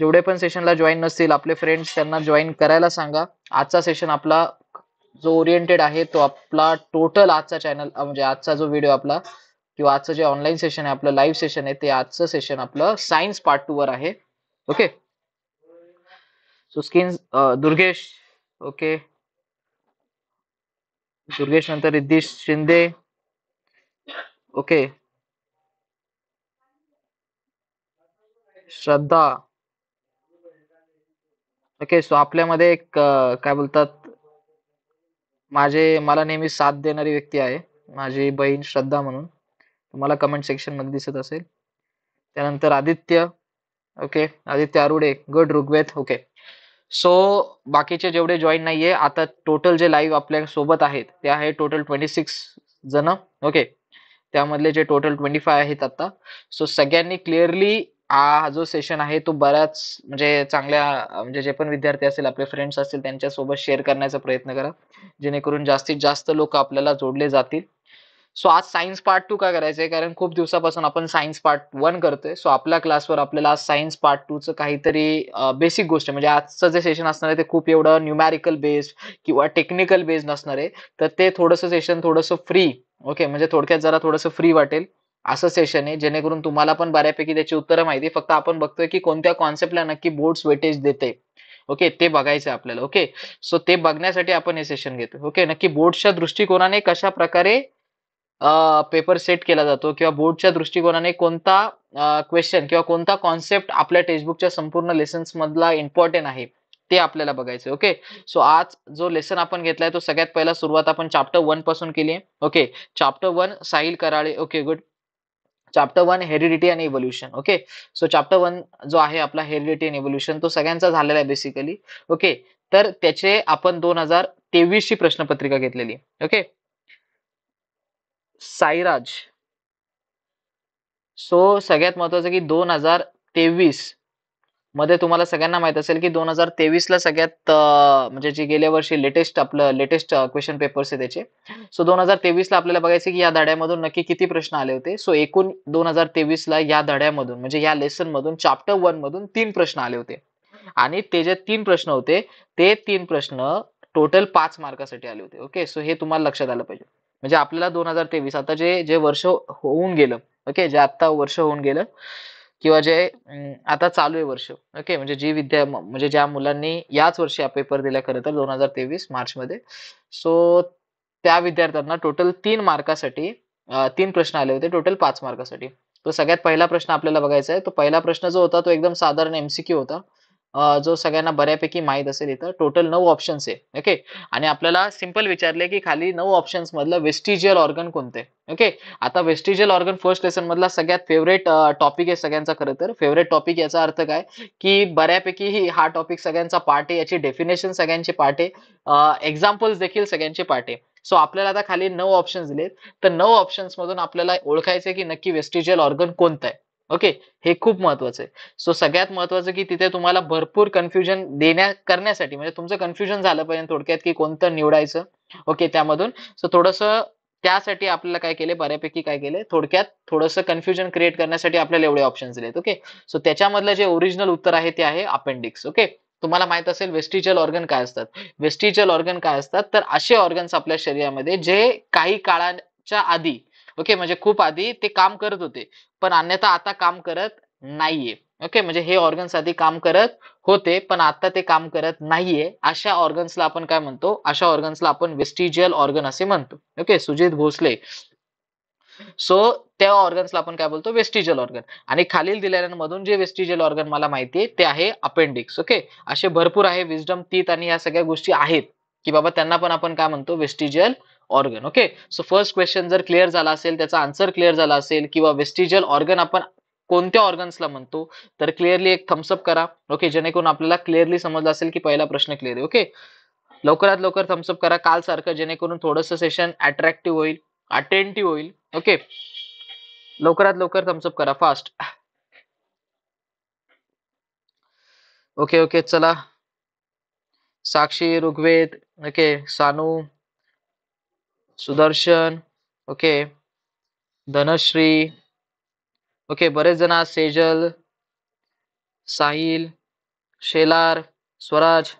जेवढे पण सेशनला जॉईन नसतील आपले फ्रेंड्स त्यांना जॉईन करायला सांगा आजचा सेशन आपला जो ओरिएंटेड आहे तो आपला टोटल आजचा चॅनल म्हणजे आजचा जो व्हिडिओ आपला किंवा आजचं जे ऑनलाईन सेशन आहे आपलं लाईव्ह सेशन आहे ते आजचं सेशन आपलं सायन्स पार्ट टू वर आहे ओके सो स्किन दुर्गेश ओके दुर्गेश नंतर Riddhish Shinde okay Shraddha okay so आपल्यामध्ये एक काय बोलतात माझे मला नेहमी साथ देणारी व्यक्ती आहे माझी बहीण श्रद्धा म्हणून तुम्हाला कमेंट सेक्शन मध्ये दिसत असेल त्यानंतर Aditya okay Aditya Arude good Rigved okay so बाकीचे जेवढे जॉईन नाहीये आता टोटल जे लाईव्ह आपल्या सोबत आहेत ते आहे टोटल ट्वेंटी सिक्स जण ओके त्यामधले जे टोटल ट्वेंटी फाय आहेत आता सो सगळ्यांनी क्लिअरली हा जो सेशन आहे तो बऱ्याच म्हणजे चांगल्या म्हणजे जे पण विद्यार्थी असतील आपले फ्रेंड्स असतील त्यांच्यासोबत शेअर करण्याचा प्रयत्न करा जेणेकरून जास्तीत जास्त लोक आपल्याला जोडले जातील सो आज सायन्स पार्ट टू का करायचं आहे कारण खूप दिवसापासून आपण सायन्स पार्ट वन करतोय सो आपल्या क्लासवर आपल्याला आज सायन्स पार्ट टूचं काहीतरी बेसिक गोष्ट म्हणजे आजचं जे सेशन असणार आहे ते खूप एवढं न्युमॅरिकल बेस्ड किंवा टेक्निकल बेस्ड नसणार आहे तर ते थोडंसं सेशन थोडंसं फ्री ओके म्हणजे थोडक्यात जरा थोडंसं फ्री वाटेल असं सेशन आहे जेणेकरून तुम्हाला पण बऱ्यापैकी त्याची उत्तरं माहिती फक्त आपण बघतोय की कोणत्या कॉन्सेप्टला नक्की बोर्ड्स वेटेज देते ओके ते बघायचं आपल्याला ओके सो ते बघण्यासाठी आपण हे सेशन घेतो ओके नक्की बोर्डच्या दृष्टिकोनाने कशा प्रकारे पेपर सेट केला जातो किंवा बोर्डच्या दृष्टिकोनाने कोणता क्वेश्चन किंवा कोणता कॉन्सेप्ट आपल्या टेक्स्टबुकच्या संपूर्ण लेसन्स मधला इम्पॉर्टंट आहे ते आपल्याला बघायचं ओके सो आज जो लेसन आपण घेतलाय तो सगळ्यात पहिला सुरुवात आपण चाप्टर वन पासून केली okay chapter one Sahil Karale okay good chapter one heredity आणि evolution okay so chapter one जो आहे आपला हेरिडिटी अँड इव्होल्युशन तो सगळ्यांचा झालेला आहे बेसिकली ओके तर त्याचे आपण दोन हजार तेवीस ची प्रश्नपत्रिका घेतलेली ओके साईराज सो सगळ्यात महत्वाचं की दोन हजार तेवीस मध्ये तुम्हाला सगळ्यांना माहित असेल की दोन हजार तेवीस ला सगळ्यात म्हणजे जे गेल्या वर्षी लेटेस्ट आपलं लेटेस्ट क्वेश्चन पेपर्स आहे त्याचे सो दोन हजार तेवीस ला आपल्याला बघायचं की या धड्यामधून नक्की किती प्रश्न आले होते सो एकूण दोन हजार तेवीस ला या धड्यामधून म्हणजे या लेसन मधून चाप्टर वन मधून तीन प्रश्न आले होते आणि ते जे तीन प्रश्न होते ते तीन प्रश्न टोटल पाच मार्कासाठी आले होते ओके सो हे तुम्हाला लक्षात आलं पाहिजे म्हणजे आपल्याला दोन हजार तेवीस आता जे जे वर्ष होऊन गेलं ओके जे आता वर्ष होऊन गेलं किंवा जे आता चालू आहे वर्ष ओके म्हणजे जी विद्या म्हणजे ज्या मुलांनी याच वर्षी हा पेपर दिला खरं तर दोन हजार तेवीस मार्चमध्ये सो त्या विद्यार्थ्यांना टोटल तीन मार्कासाठी तीन प्रश्न आले होते टोटल पाच मार्कासाठी तो सगळ्यात पहिला प्रश्न आपल्याला बघायचा आहे तो पहिला प्रश्न जो होता तो एकदम साधारण एमसीक्यू होता जो सगळ्यांना बऱ्यापैकी माहीत असेल इथं टोटल नऊ ऑप्शन्स आहे ओके आणि आपल्याला सिंपल विचारले की खाली नऊ ऑप्शन्स मधलं वेस्टिजियल ऑर्गन कोणते ओके आता वेस्टिजियल ऑर्गन फर्स्ट लेसन मधला सगळ्यात फेवरेट टॉपिक आहे सगळ्यांचा खरं तर फेवरेट टॉपिक याचा अर्थ काय की बऱ्यापैकी ही हा टॉपिक सगळ्यांचा पार्ट आहे याची डेफिनेशन सगळ्यांची पार्ट आहे एक्झाम्पल्स देखील सगळ्यांचे पार्ट आहे सो आपल्याला आता खाली नऊ ऑप्शन्स दिलेत तर नऊ ऑप्शन्स मधून आपल्याला ओळखायचं की नक्की वेस्टिजियल ऑर्गन कोणतं आहे ओके हे खूप महत्वाचं आहे सो सगळ्यात महत्वाचं की तिथे तुम्हाला भरपूर कन्फ्युजन देण्या करण्यासाठी म्हणजे तुमचं कन्फ्युजन झालं पाहिजे थोडक्यात की कोणतं निवडायचं ओके त्यामधून सो थोडस त्यासाठी आपल्याला काय केले बऱ्यापैकी काय केले थोडक्यात थोडस कन्फ्युजन क्रिएट करण्यासाठी आपल्याला एवढे ऑप्शन्स दिलेत ओके सो त्याच्यामधलं जे ओरिजिनल उत्तर आहे ते आहे अपेंडिक्स ओके तुम्हाला माहित असेल वेस्टिजल ऑर्गन काय असतात वेस्टिजल ऑर्गन काय असतात तर असे ऑर्गन्स आपल्या शरीरामध्ये जे काही काळाच्या आधी ओके म्हणजे खूप आधी ते काम करत होते पण अन्यथा आता काम करत नाहीये ओके म्हणजे हे ऑर्गन्स आधी काम करत होते पण आता ते काम करत नाहीये अशा ऑर्गन्सला आपण काय म्हणतो अशा ऑर्गन्सला आपण वेस्टिजियल ऑर्गन असे म्हणतो ओके सुजित भोसले सो त्या ऑर्गन्सला आपण काय बोलतो वेस्टिजल ऑर्गन आणि खालील दिलेल्यांमधून जे वेस्टिजल ऑर्गन मला माहिती आहे ते आहे अपेंडिक्स ओके असे भरपूर आहे विजडम तीत आणि या सगळ्या गोष्टी आहेत की बाबा त्यांना पण आपण काय म्हणतो vestigial organ okay so first question जर क्लिअर झाला असेल त्याचा आन्सर क्लिअर झाला असेल किंवा वेस्टिजल ऑर्गन आपण कोणत्या ऑर्गन्सला म्हणतो तर क्लिअरली एक थम्सअप करा ओके जेणेकरून आपल्याला क्लिअरली समजलं असेल की पहिला प्रश्न क्लिअर आहे ओके लवकरात लवकर थम्सअप करा काल सारखं जेणेकरून थोडस सेशन अट्रॅक्टिव्ह होईल अटेंटिव्ह होईल ओके लवकरात लवकर थम्सअप करा फास्ट ओके ओके चला Sakshi Rigved okay Sanu Sudarshan okay Dhanashree okay बरेच जण सेजल साहिल शेलार स्वराज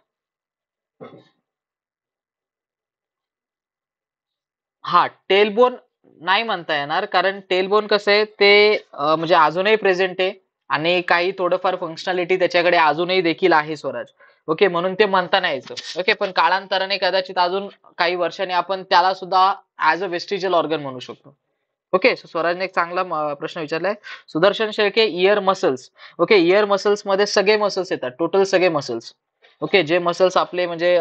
हा टेलबोन नाही म्हणता येणार कारण टेलबोन कसं आहे ते म्हणजे अजूनही प्रेझेंट आहे आणि काही थोडंफार फंक्शनॅलिटी त्याच्याकडे अजूनही देखील आहे स्वराज ओके म्हणून ते म्हणता नाही यायचं ओके पण काळांतराने कदाचित अजून काही वर्षाने आपण त्याला सुद्धा ऍज अ वेस्टिजल ऑर्गन म्हणू शकतो ओके सो स्वराजने एक चांगला प्रश्न विचारलाय Sudarshan Shelke ear muscles okay ear muscles मध्ये सगळे मसल्स येतात टोटल सगळे मसल्स ओके जे मसल्स आपले म्हणजे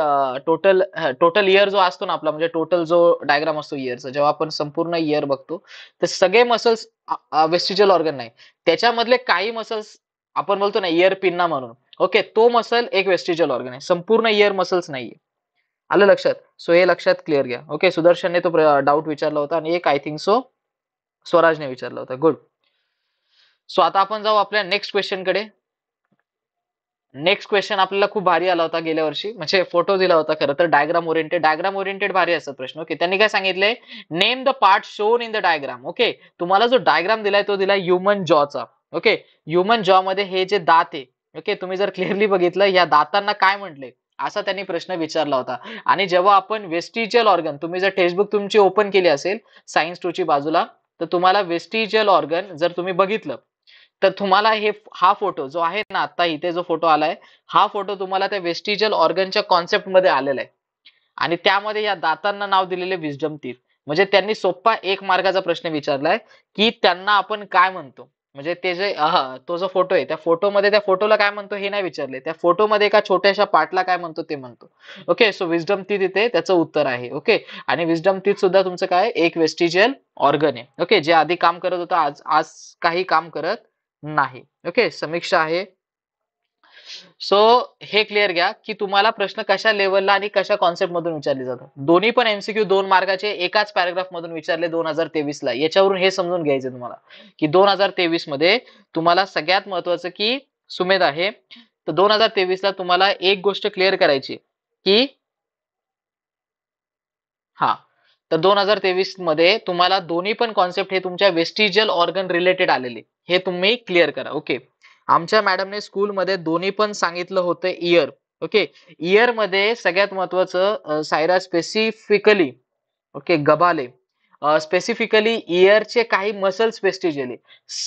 टोटल टोटल इयर जो असतो ना आपला म्हणजे टोटल जो डायग्राम असतो इयरचा जेव्हा आपण संपूर्ण इयर बघतो तर सगळे मसल्स वेस्टिजल ऑर्गन नाही त्याच्यामधले काही मसल्स आपण बोलतो ना इयर पिन्ना म्हणून ओके तो मसल एक वेस्टिजल ऑर्गन आहे संपूर्ण इयर मसल्स नाहीये आलं लक्षात सो हे लक्षात क्लिअर घ्या ओके सुदर्शनने तो डाऊट विचारला होता आणि एक आय थिंक सो स्वराजने विचारला होता गुड सो आता आपण जाऊ आपल्या नेक्स्ट क्वेश्चन कडे नेक्स्ट क्वेश्चन आपल्याला खूप भारी आला होता गेल्या वर्षी म्हणजे फोटो दिला होता खरं तर डायग्राम ओरिएंटेड डायग्राम ओरिएंटेड भारी असतात प्रश्न ओके त्यांनी काय सांगितले name the part shown in the diagram okay तुम्हाला जो डायग्राम दिलाय तो दिलाय ह्युमन जॉचा ओके ह्युमन जॉ मध्ये हे जे दात आहे ओके तुम्ही जर क्लिअरली बघितलं या दातांना काय म्हटले असा त्यांनी प्रश्न विचारला होता आणि जेव्हा आपण वेस्टिजल ऑर्गन तुम्ही जर टेक्स्टबुक तुमची ओपन केली असेल सायन्स ची बाजूला तर तुम्हाला वेस्टिजल ऑर्गन जर तुम्ही बघितलं तर तुम्हाला हे हा फोटो जो आहे ना आता इथे जो फोटो आलाय हा फोटो तुम्हाला त्या वेस्टिजल ऑर्गनच्या कॉन्सेप्ट मध्ये आलेला आहे आणि त्यामध्ये या दातांना नाव दिलेले विजडम तीर म्हणजे त्यांनी सोप्पा एक मार्गाचा प्रश्न विचारलाय की त्यांना आपण काय म्हणतो म्हणजे ते जे हा तो जो फोटो आहे त्या फोटोमध्ये त्या फोटोला काय म्हणतो हे नाही विचारले त्या फोटोमध्ये एका छोट्याशा पार्टला काय म्हणतो ते म्हणतो ओके सो विजडम ती तिथे त्याचं उत्तर आहे ओके आणि विजडम तीत सुद्धा तुमचं काय एक वेस्टिजियल ऑर्गन आहे ओके जे आधी काम करत होतं आज आज काही काम करत नाही ओके समीक्षा आहे सो हे क्लिअर घ्या की तुम्हाला प्रश्न कशा लेवलला आणि कशा कॉन्सेप्ट मधून विचारले जातात दोन्ही पण एमसीक्यू दोन मार्गाचे एकाच पॅराग्राफ मधून विचारले दोन हजार तेवीस ला याच्यावरून हे समजून घ्यायचं तुम्हाला की दोन हजार तेवीस मध्ये तुम्हाला सगळ्यात महत्वाचं की सुमेध आहे तर दोन हजार तेवीस ला तुम्हाला एक गोष्ट क्लिअर करायची की हा तर दोन हजार तेवीस मध्ये तुम्हाला दोन्ही पण कॉन्सेप्ट हे तुमच्या वेस्टिजल ऑर्गन रिलेटेड आलेले हे तुम्ही क्लिअर करा ओके आमच्या मॅडमने स्कूलमध्ये दोन्ही पण सांगितलं होतं इयर ओके इयर मध्ये सगळ्यात महत्वाचं Saira specifically okay Gabale specifically इयरचे काही मसल्स पेस्टिज आले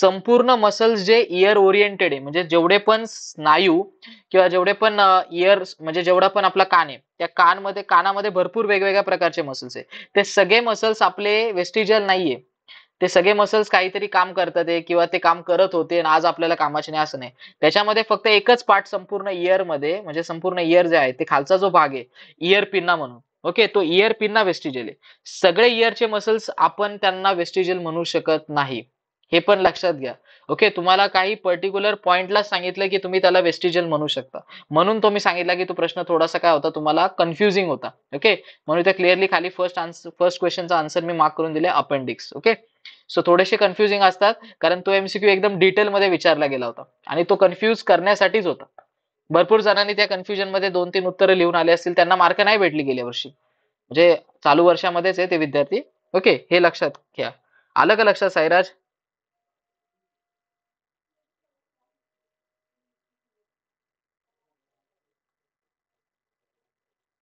संपूर्ण मसल्स जे इयर ओरिएंटेड आहे म्हणजे जेवढे पण स्नायू किंवा जेवढे पण इयर म्हणजे जेवढा पण आपला कान आहे त्या कानमध्ये कानामध्ये भरपूर वेगवेगळ्या प्रकारचे मसल्स आहे ते सगळे मसल्स आपले वेस्टिजल नाहीये ते सगळे मसल्स काहीतरी काम करतात किंवा ते काम करत होते आणि आज आपल्याला कामाचे नाही असं नाही त्याच्यामध्ये फक्त एकच पार्ट संपूर्ण इयर मध्ये म्हणजे संपूर्ण इयर जे आहे ते खालचा जो भाग आहे इयर पिन्ना म्हणून ओके तो इयर पिन्ना वेस्टिजेल आहे सगळे इयरचे मसल्स आपण त्यांना वेस्टिजेल म्हणू शकत नाही हे पण लक्षात घ्या ओके तुम्हाला काही पर्टिक्युलर पॉइंटला सांगितलं की तुम्ही त्याला वेस्टिजल म्हणू शकता म्हणून तो मी सांगितला की तो प्रश्न थोडासा काय होता तुम्हाला कन्फ्युजिंग होता ओके म्हणून त्या क्लिअरली खाली फर्स्ट आन्सर फर्स्ट क्वेश्चनचा आन्सर मी मार्क करून दिले अपेंडिक्स ओके सो थोडेसे कन्फ्युजिंग असतात कारण तो एमसीक्यू एकदम डिटेल मध्ये विचारला गेला होता आणि तो कन्फ्यूज करण्यासाठीच होता भरपूर जणांनी त्या कन्फ्युजन मध्ये दोन तीन उत्तरं लिहून आले असतील त्यांना मार्क नाही भेटली गेल्या वर्षी म्हणजे चालू वर्षामध्येच आहे ते विद्यार्थी ओके हे लक्षात घ्या आलं का लक्षात साईराज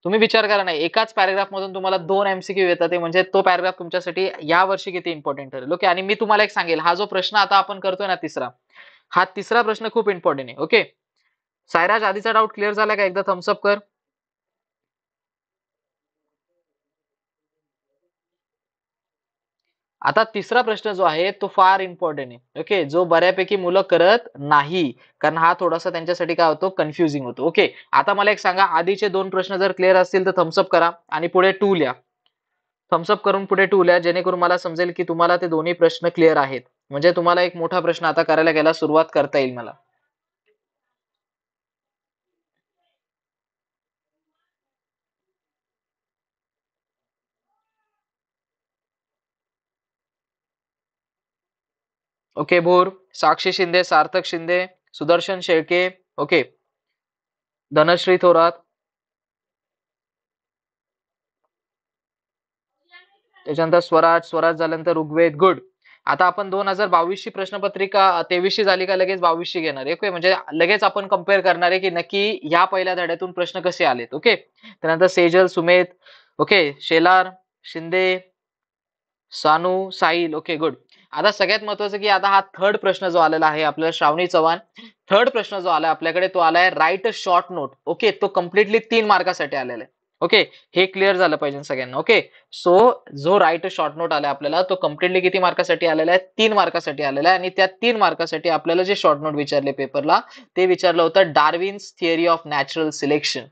तुम्ही विचार करा नाही एकाच पॅराग्राफ मधून तुम्हाला दोन एमसीक्यू येतात ते म्हणजे तो पॅराग्राफ तुमच्यासाठी या वर्षी किती इम्पॉर्टंट ठरेल ओके आणि मी तुम्हाला एक सांगेल हा जो प्रश्न आता आपण करतोय ना तिसरा हा तिसरा प्रश्न खूप इम्पॉर्टंट आहे ओके सायराज आधीचा डाऊट क्लिअर झाला का एकदा थम्सअप कर आता तिसरा प्रश्न जो आहे तो फार इम्पॉर्टंट आहे ओके जो बऱ्यापैकी मुलं करत नाही कारण हा थोडासा त्यांच्यासाठी काय होतो कन्फ्युजिंग होतो ओके आता मला एक सांगा आधीचे दोन प्रश्न जर क्लिअर असतील तर थम्सअप करा आणि पुढे टू लिहा थम्सअप करून पुढे टू लिहा जेणेकरून मला समजेल की तुम्हाला ते दोन्ही प्रश्न क्लिअर आहेत म्हणजे तुम्हाला एक मोठा प्रश्न आता करायला गेला सुरुवात करता येईल मला ओके भोर साक्षी शिंदे सार्थक शिंदे सुदर्शन शेळके ओके धनश्री थोरात त्याच्यानंतर स्वराज स्वराज झाल्यानंतर ऋग्वेद गुड आता आपण दोन हजार बावीस ची प्रश्नपत्रिका ची झाली का लगेच ची घेणार आहे म्हणजे लगेच आपण कम्पेअर करणार आहे की नक्की या पहिल्या धड्यातून प्रश्न कसे आलेत ओके त्यानंतर Sejal Sumeet okay Shelar Shinde Sanu Sahil okay good आता सगळ्यात महत्वाचं की आता हा थर्ड प्रश्न जो आलेला आहे आपल्याला श्रावणी चव्हाण थर्ड प्रश्न जो आलाय आपल्याकडे तो आलाय राईट शॉर्ट नोट ओके तो कम्प्लिटली तीन मार्कासाठी आलेला आहे ओके हे क्लिअर झालं पाहिजे सगळ्यांना ओके सो जो राईट शॉर्ट नोट आलाय आपल्याला तो कम्प्लिटली किती मार्कासाठी आलेला आहे तीन मार्कासाठी आलेला आहे आणि त्या तीन मार्कासाठी आपल्याला जे शॉर्ट नोट विचारले पेपरला ते विचारलं होतं Darwin's theory of natural selection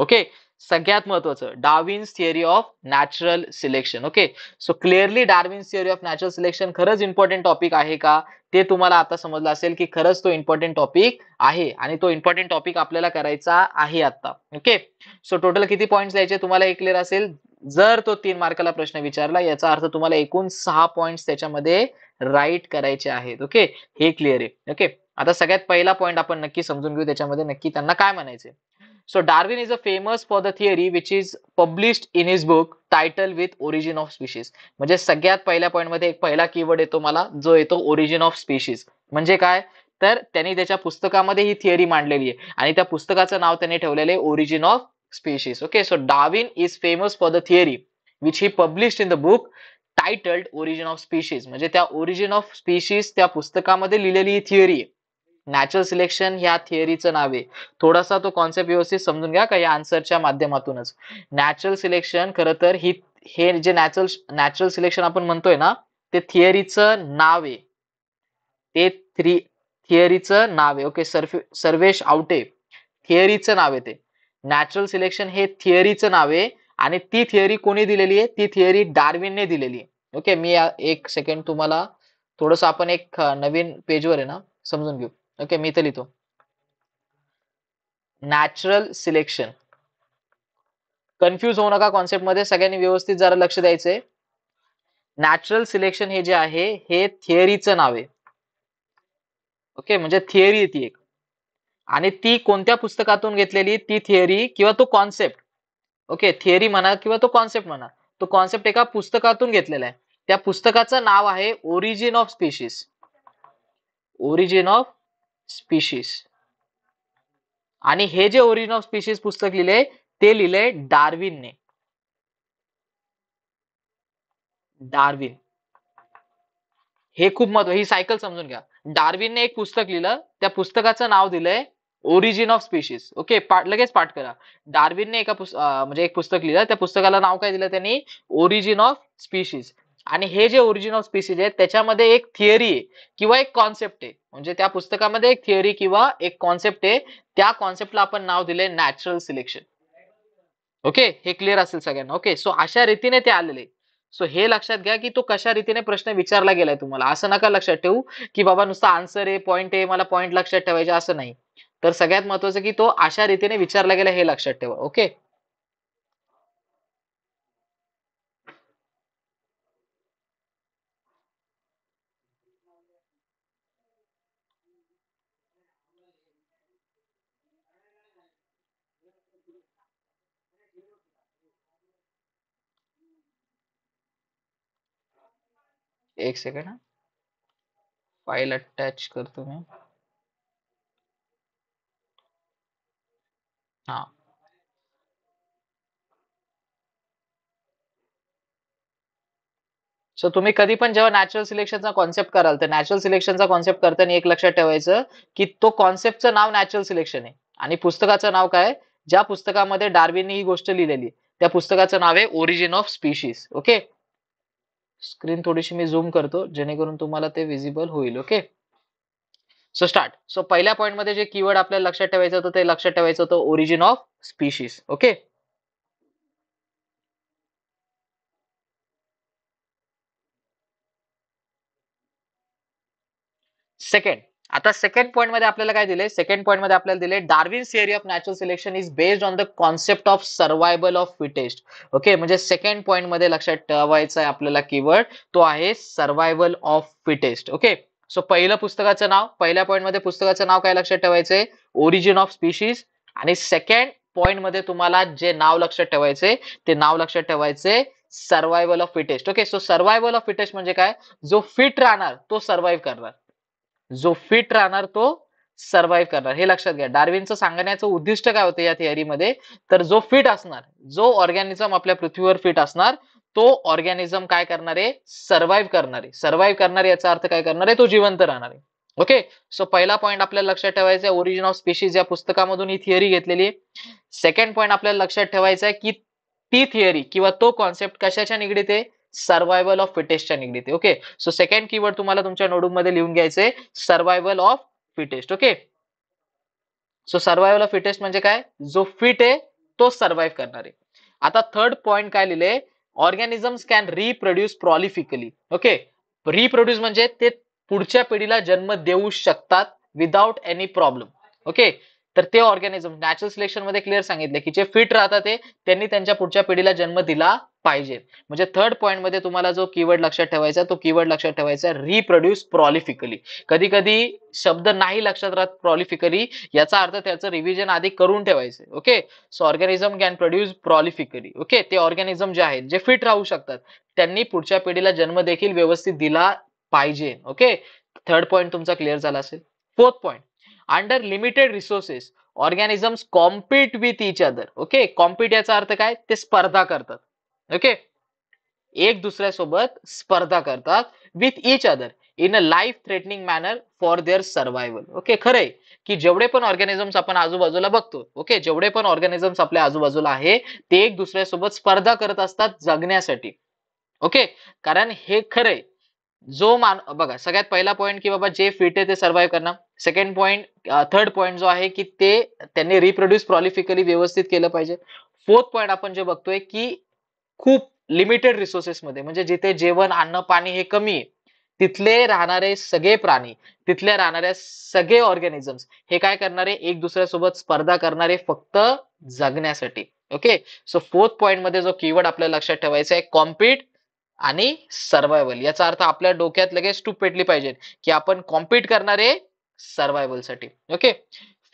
okay सगळ्यात महत्वाचं Darwin's theory of natural selection okay so clearly Darwin's theory of natural selection खरंच इम्पॉर्टंट टॉपिक आहे का ते तुम्हाला आता समजलं असेल की खरंच तो इम्पॉर्टंट टॉपिक आहे आणि तो इम्पॉर्टंट टॉपिक आपल्याला करायचा आहे आता ओके सो टोटल किती पॉईंट्स द्यायचे तुम्हाला हे क्लिअर असेल जर तो तीन मार्काला प्रश्न विचारला याचा अर्थ तुम्हाला एकूण सहा पॉईंट्स त्याच्यामध्ये राईट करायचे आहेत ओके हे क्लिअर आहे ओके आता सगळ्यात पहिला पॉईंट आपण नक्की समजून घेऊ त्याच्यामध्ये नक्की त्यांना काय म्हणायचे so Darwin is a famous for the theory which is published in his book title with origin of species म्हणजे सगळ्यात पहिल्या पॉईंटमध्ये मध्ये एक पहिला कीवर्ड येतो मला जो येतो ओरिजिन ऑफ स्पीशीज म्हणजे काय तर त्यांनी त्याच्या पुस्तकामध्ये ही थिअरी मांडलेली आहे आणि त्या पुस्तकाचं नाव त्यांनी ठेवलेलं आहे origin of species okay so Darwin is famous for the theory which he publish in the book titled origin of species म्हणजे त्या ओरिजिन ऑफ स्पीशीज त्या पुस्तकामध्ये लिहिलेली ही थिअरी आहे नॅचरल सिलेक्शन ह्या थिअरीचं नाव आहे थोडासा तो कॉन्सेप्ट व्यवस्थित समजून घ्या का या आन्सरच्या माध्यमातूनच नॅचरल सिलेक्शन खरं तर ही हे जे नॅचरल नॅचरल सिलेक्शन आपण म्हणतोय ना ते थिअरीचं नाव आहे ते थ्री थिअरीचं नाव आहे ओके सर्फे सर्वेश आउटे थिअरीचं नाव आहे ते नॅचरल सिलेक्शन हे थिअरीचं नाव आहे आणि ती थिअरी कोणी दिलेली आहे ती थिअरी डार्विनने दिलेली आहे ओके मी एक सेकंड तुम्हाला थोडस आपण एक नवीन पेजवर आहे ना समजून घेऊ ओके मी इथं लिहितो नॅचरल सिलेक्शन कन्फ्यूज होऊ नका कॉन्सेप्ट मध्ये सगळ्यांनी व्यवस्थित जरा लक्ष द्यायचंय नॅचरल सिलेक्शन हे जे आहे हे थिअरीचं नाव आहे ओके म्हणजे थिअरी ती एक आणि ती कोणत्या पुस्तकातून घेतलेली ती थिअरी किंवा तो कॉन्सेप्ट ओके थिअरी म्हणा किंवा तो कॉन्सेप्ट म्हणा तो कॉन्सेप्ट एका पुस्तकातून घेतलेला आहे त्या पुस्तकाचं नाव आहे origin of species origin of species आणि हे जे ओरिजिन ऑफ स्पीशीज पुस्तक लिहिले ते लिहिले डार्विनने डार्विन हे खूप महत्व ही सायकल समजून घ्या डार्विनने एक पुस्तक लिहिलं त्या पुस्तकाचं नाव दिलंय ओरिजिन ऑफ स्पीशीज ओके पाठ लगेच पाठ करा डार्विनने एका म्हणजे एक पुस्तक लिहिलं त्या पुस्तकाला नाव काय दिलं त्यांनी ओरिजिन ऑफ स्पीशीज आणि हे जे ओरिजिन ऑफ स्पीसीज आहे त्याच्यामध्ये एक थिअरी आहे किंवा एक कॉन्सेप्ट आहे म्हणजे त्या पुस्तकामध्ये एक थिअरी किंवा एक कॉन्सेप्ट आहे त्या कॉन्सेप्टला आपण नाव दिले नॅचरल सिलेक्शन ओके हे क्लिअर असेल सगळ्यांना ओके सो अशा रीतीने ते आलेले सो हे लक्षात घ्या की तो कशा रीतीने प्रश्न विचारला गेलाय तुम्हाला असं नका लक्षात ठेवू की बाबा नुसता आन्सर आहे पॉईंट आहे मला पॉईंट लक्षात ठेवायचे असं नाही तर सगळ्यात महत्वाचं की तो अशा रीतीने विचारला गेला हे लक्षात ठेवा ओके एक सेकंड फाईल अटॅच करतो मी हा सो तुम्ही कधी पण जेव्हा नॅचरल सिलेक्शनचा कॉन्सेप्ट कराल तर नॅचरल सिलेक्शनचा कॉन्सेप्ट करताना एक लक्षात ठेवायचं की तो कॉन्सेप्टचं नाव नॅचरल सिलेक्शन आहे आणि पुस्तकाचं नाव काय ज्या पुस्तकामध्ये डार्विनने ही गोष्ट लिहिलेली त्या पुस्तकाचं नाव आहे origin of species okay screen थोडीशी मी झूम करतो जेणेकरून तुम्हाला ते विजिबल होईल ओके सो स्टार्ट सो पहिल्या पॉईंटमध्ये जे कीवर्ड आपल्याला लक्षात ठेवायचं होतं ते लक्षात ठेवायचं होतं origin of species okay second आता सेकंड पॉइंट मध्ये आपल्याला काय दिले सेकंड पॉइंट मध्ये आपल्याला दिले Darwin theory of natural selection is based on the concept of survival of fittest okay म्हणजे सेकंड पॉइंट मध्ये लक्षात ठेवायचं आहे आपल्याला कीवर्ड तो आहे survival of fittest okay so पहिलं पुस्तकाचं नाव पहिल्या पॉइंट मध्ये पुस्तकाचं नाव काय लक्षात ठेवायचंय ओरिजिन ऑफ स्पीशीज आणि सेकंड पॉइंट मध्ये तुम्हाला जे नाव लक्षात ठेवायचे ते नाव लक्षात ठेवायचे survival of fittest okay so survival of fittest म्हणजे काय जो फिट राहणार तो सर्व्हाइव्ह करणार जो फिट राहणार तो सर्वाईव्ह करणार हे लक्षात घ्या डार्विनचं सांगण्याचं उद्दिष्ट काय होतं या थिअरीमध्ये तर जो फिट असणार जो ऑर्गॅनिझम आपल्या पृथ्वीवर फिट असणार तो ऑर्गॅनिझम काय करणार आहे सर्व्हाइव्ह करणारे सर्व्हाइव्ह करणारे याचा अर्थ काय करणार आहे तो जिवंत राहणार आहे ओके सो पहिला पॉईंट आपल्याला लक्षात ठेवायचा आहे ओरिजिन ऑफ स्पेशीज या पुस्तकामधून ही थिअरी घेतलेली आहे सेकंड पॉईंट आपल्याला लक्षात ठेवायचा आहे की ती थिअरी किंवा तो कॉन्सेप्ट कशाच्या निगडीत आहे सर्वायव्हल ऑफ फिटेस्टच्या निगडीत ओके सो सेकंड कीवर्ड तुम्हाला तुमच्या मध्ये लिहून घ्यायचे survival of fittest okay so survival of fittest म्हणजे काय जो फिट आहे तो सर्व्हाइव्ह करणार आहे आता थर्ड पॉइंट काय लिहिले organisms can reproduce prolifically okay reproduce म्हणजे ते पुढच्या पिढीला जन्म देऊ शकतात विदाउट एनी प्रॉब्लेम ओके तर ते ऑर्गॅनिझम नॅचरल सिलेक्शन मध्ये क्लिअर सांगितले की जे फिट राहतात ते त्यांनी त्यांच्या पुढच्या पिढीला जन्म दिला पाहिजे म्हणजे थर्ड मध्ये तुम्हाला जो कीवर्ड लक्षात ठेवायचा तो कीवर्ड लक्षात ठेवायचा रिप्रोड्यूस प्रॉलिफिकली कधी कधी शब्द नाही लक्षात राहत प्रॉलिफिकली याचा अर्थ त्याचं रिव्हिजन आधी करून ठेवायचं okay so organism can produce prolifically okay ते ऑर्गॅनिझम जे आहेत जे फिट राहू शकतात त्यांनी पुढच्या पिढीला जन्म देखील व्यवस्थित दिला पाहिजे ओके थर्ड पॉइंट तुमचा क्लिअर झाला असेल fourth point under limited resources organisms compete with each other okay compete याचा अर्थ काय ते स्पर्धा करतात ओके एक दुसऱ्यासोबत स्पर्धा करतात with each other in a life threatening manner for their survival okay खरंय की जेवढे पण ऑर्गॅनिझम्स आपण आजूबाजूला बघतो ओके जेवढे पण ऑर्गॅनिझम्स आपल्या आजूबाजूला आहे ते एक दुसऱ्यासोबत स्पर्धा करत असतात जगण्यासाठी ओके कारण हे खरंय जो मान बघा सगळ्यात पहिला पॉईंट की बाबा जे फिट आहे ते सर्व्हाइव्ह करणार सेकंड पॉईंट थर्ड पॉईंट जो आहे की ते त्यांनी रिप्रोड्यूस प्रॉलिफिकली व्यवस्थित केलं पाहिजे फोर्थ पॉईंट आपण जे बघतोय की खूप लिमिटेड रिसोर्सेसमध्ये म्हणजे जिथे जेवण अन्न पाणी हे कमी आहे तिथले राहणारे सगळे प्राणी तिथले राहणाऱ्या सगळे ऑर्गॅनिझम्स हे काय करणारे एक दुसऱ्यासोबत स्पर्धा करणारे फक्त जगण्यासाठी ओके सो फोर्थ पॉइंट मध्ये जो कीवर्ड आपल्याला लक्षात ठेवायचा आहे कॉम्पिट आणि सर्व्हायव्हल याचा अर्थ आपल्या डोक्यात लगेच टूप पेटली पाहिजे की आपण कॉम्पिट करणारे साठी okay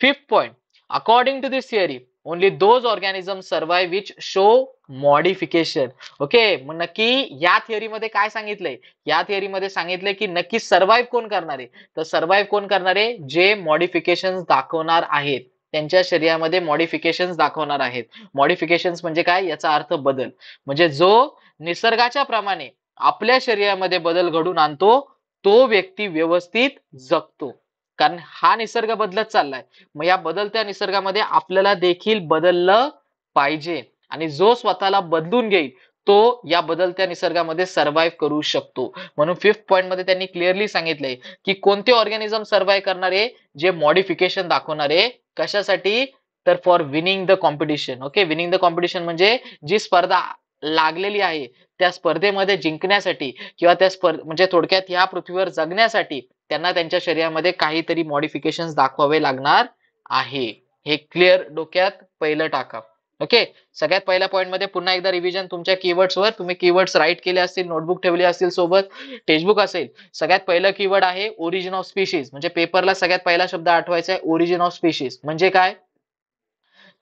fifth point according to this theory only those organism survive which show modification okay मग नक्की या थिअरीमध्ये काय सांगितलंय या थिअरीमध्ये सांगितलंय की नक्की सर्व्हाइव्ह कोण करणारे तर सर्व्हाइव्ह कोण करणारे जे मॉडिफिकेशन दाखवणार आहेत त्यांच्या शरीरामध्ये मॉडिफिकेशन दाखवणार आहेत मॉडिफिकेशन म्हणजे काय याचा अर्थ बदल म्हणजे जो निसर्गाच्या प्रमाणे आपल्या शरीरामध्ये बदल घडून आणतो तो व्यक्ती व्यवस्थित जगतो कारण हा निसर्ग बदलत चाललाय मग या बदलत्या निसर्गामध्ये आपल्याला देखील बदललं पाहिजे आणि जो स्वतःला बदलून घेईल तो या बदलत्या निसर्गामध्ये सर्व्हाइव्ह करू शकतो म्हणून फिफ्थ पॉइंट मध्ये त्यांनी क्लिअरली सांगितलंय की कोणते ऑर्गॅनिझम सर्वाईव्ह करणारे जे मॉडिफिकेशन दाखवणारे कशासाठी तर for winning the competition okay winning the competition म्हणजे जी स्पर्धा लागलेली आहे त्या स्पर्धेमध्ये जिंकण्यासाठी किंवा त्या स्पर्ध म्हणजे थोडक्यात ह्या पृथ्वीवर जगण्यासाठी त्यांना त्यांच्या शरीरामध्ये काहीतरी मॉडिफिकेशन दाखवावे लागणार आहे हे क्लिअर डोक्यात पहिलं टाका ओके सगळ्यात पहिल्या पॉईंट मध्ये पुन्हा एकदा रिव्हिजन तुमच्या वर तुम्ही कीवर्ड्स राईट केले असतील नोटबुक ठेवले असतील सोबत टेक्स्टबुक असेल सगळ्यात पहिलं कीवर्ड आहे ओरिजिन ऑफ स्पीशीज म्हणजे पेपरला सगळ्यात पहिला शब्द आठवायचा आहे ओरिजिन ऑफ स्पीशीज म्हणजे काय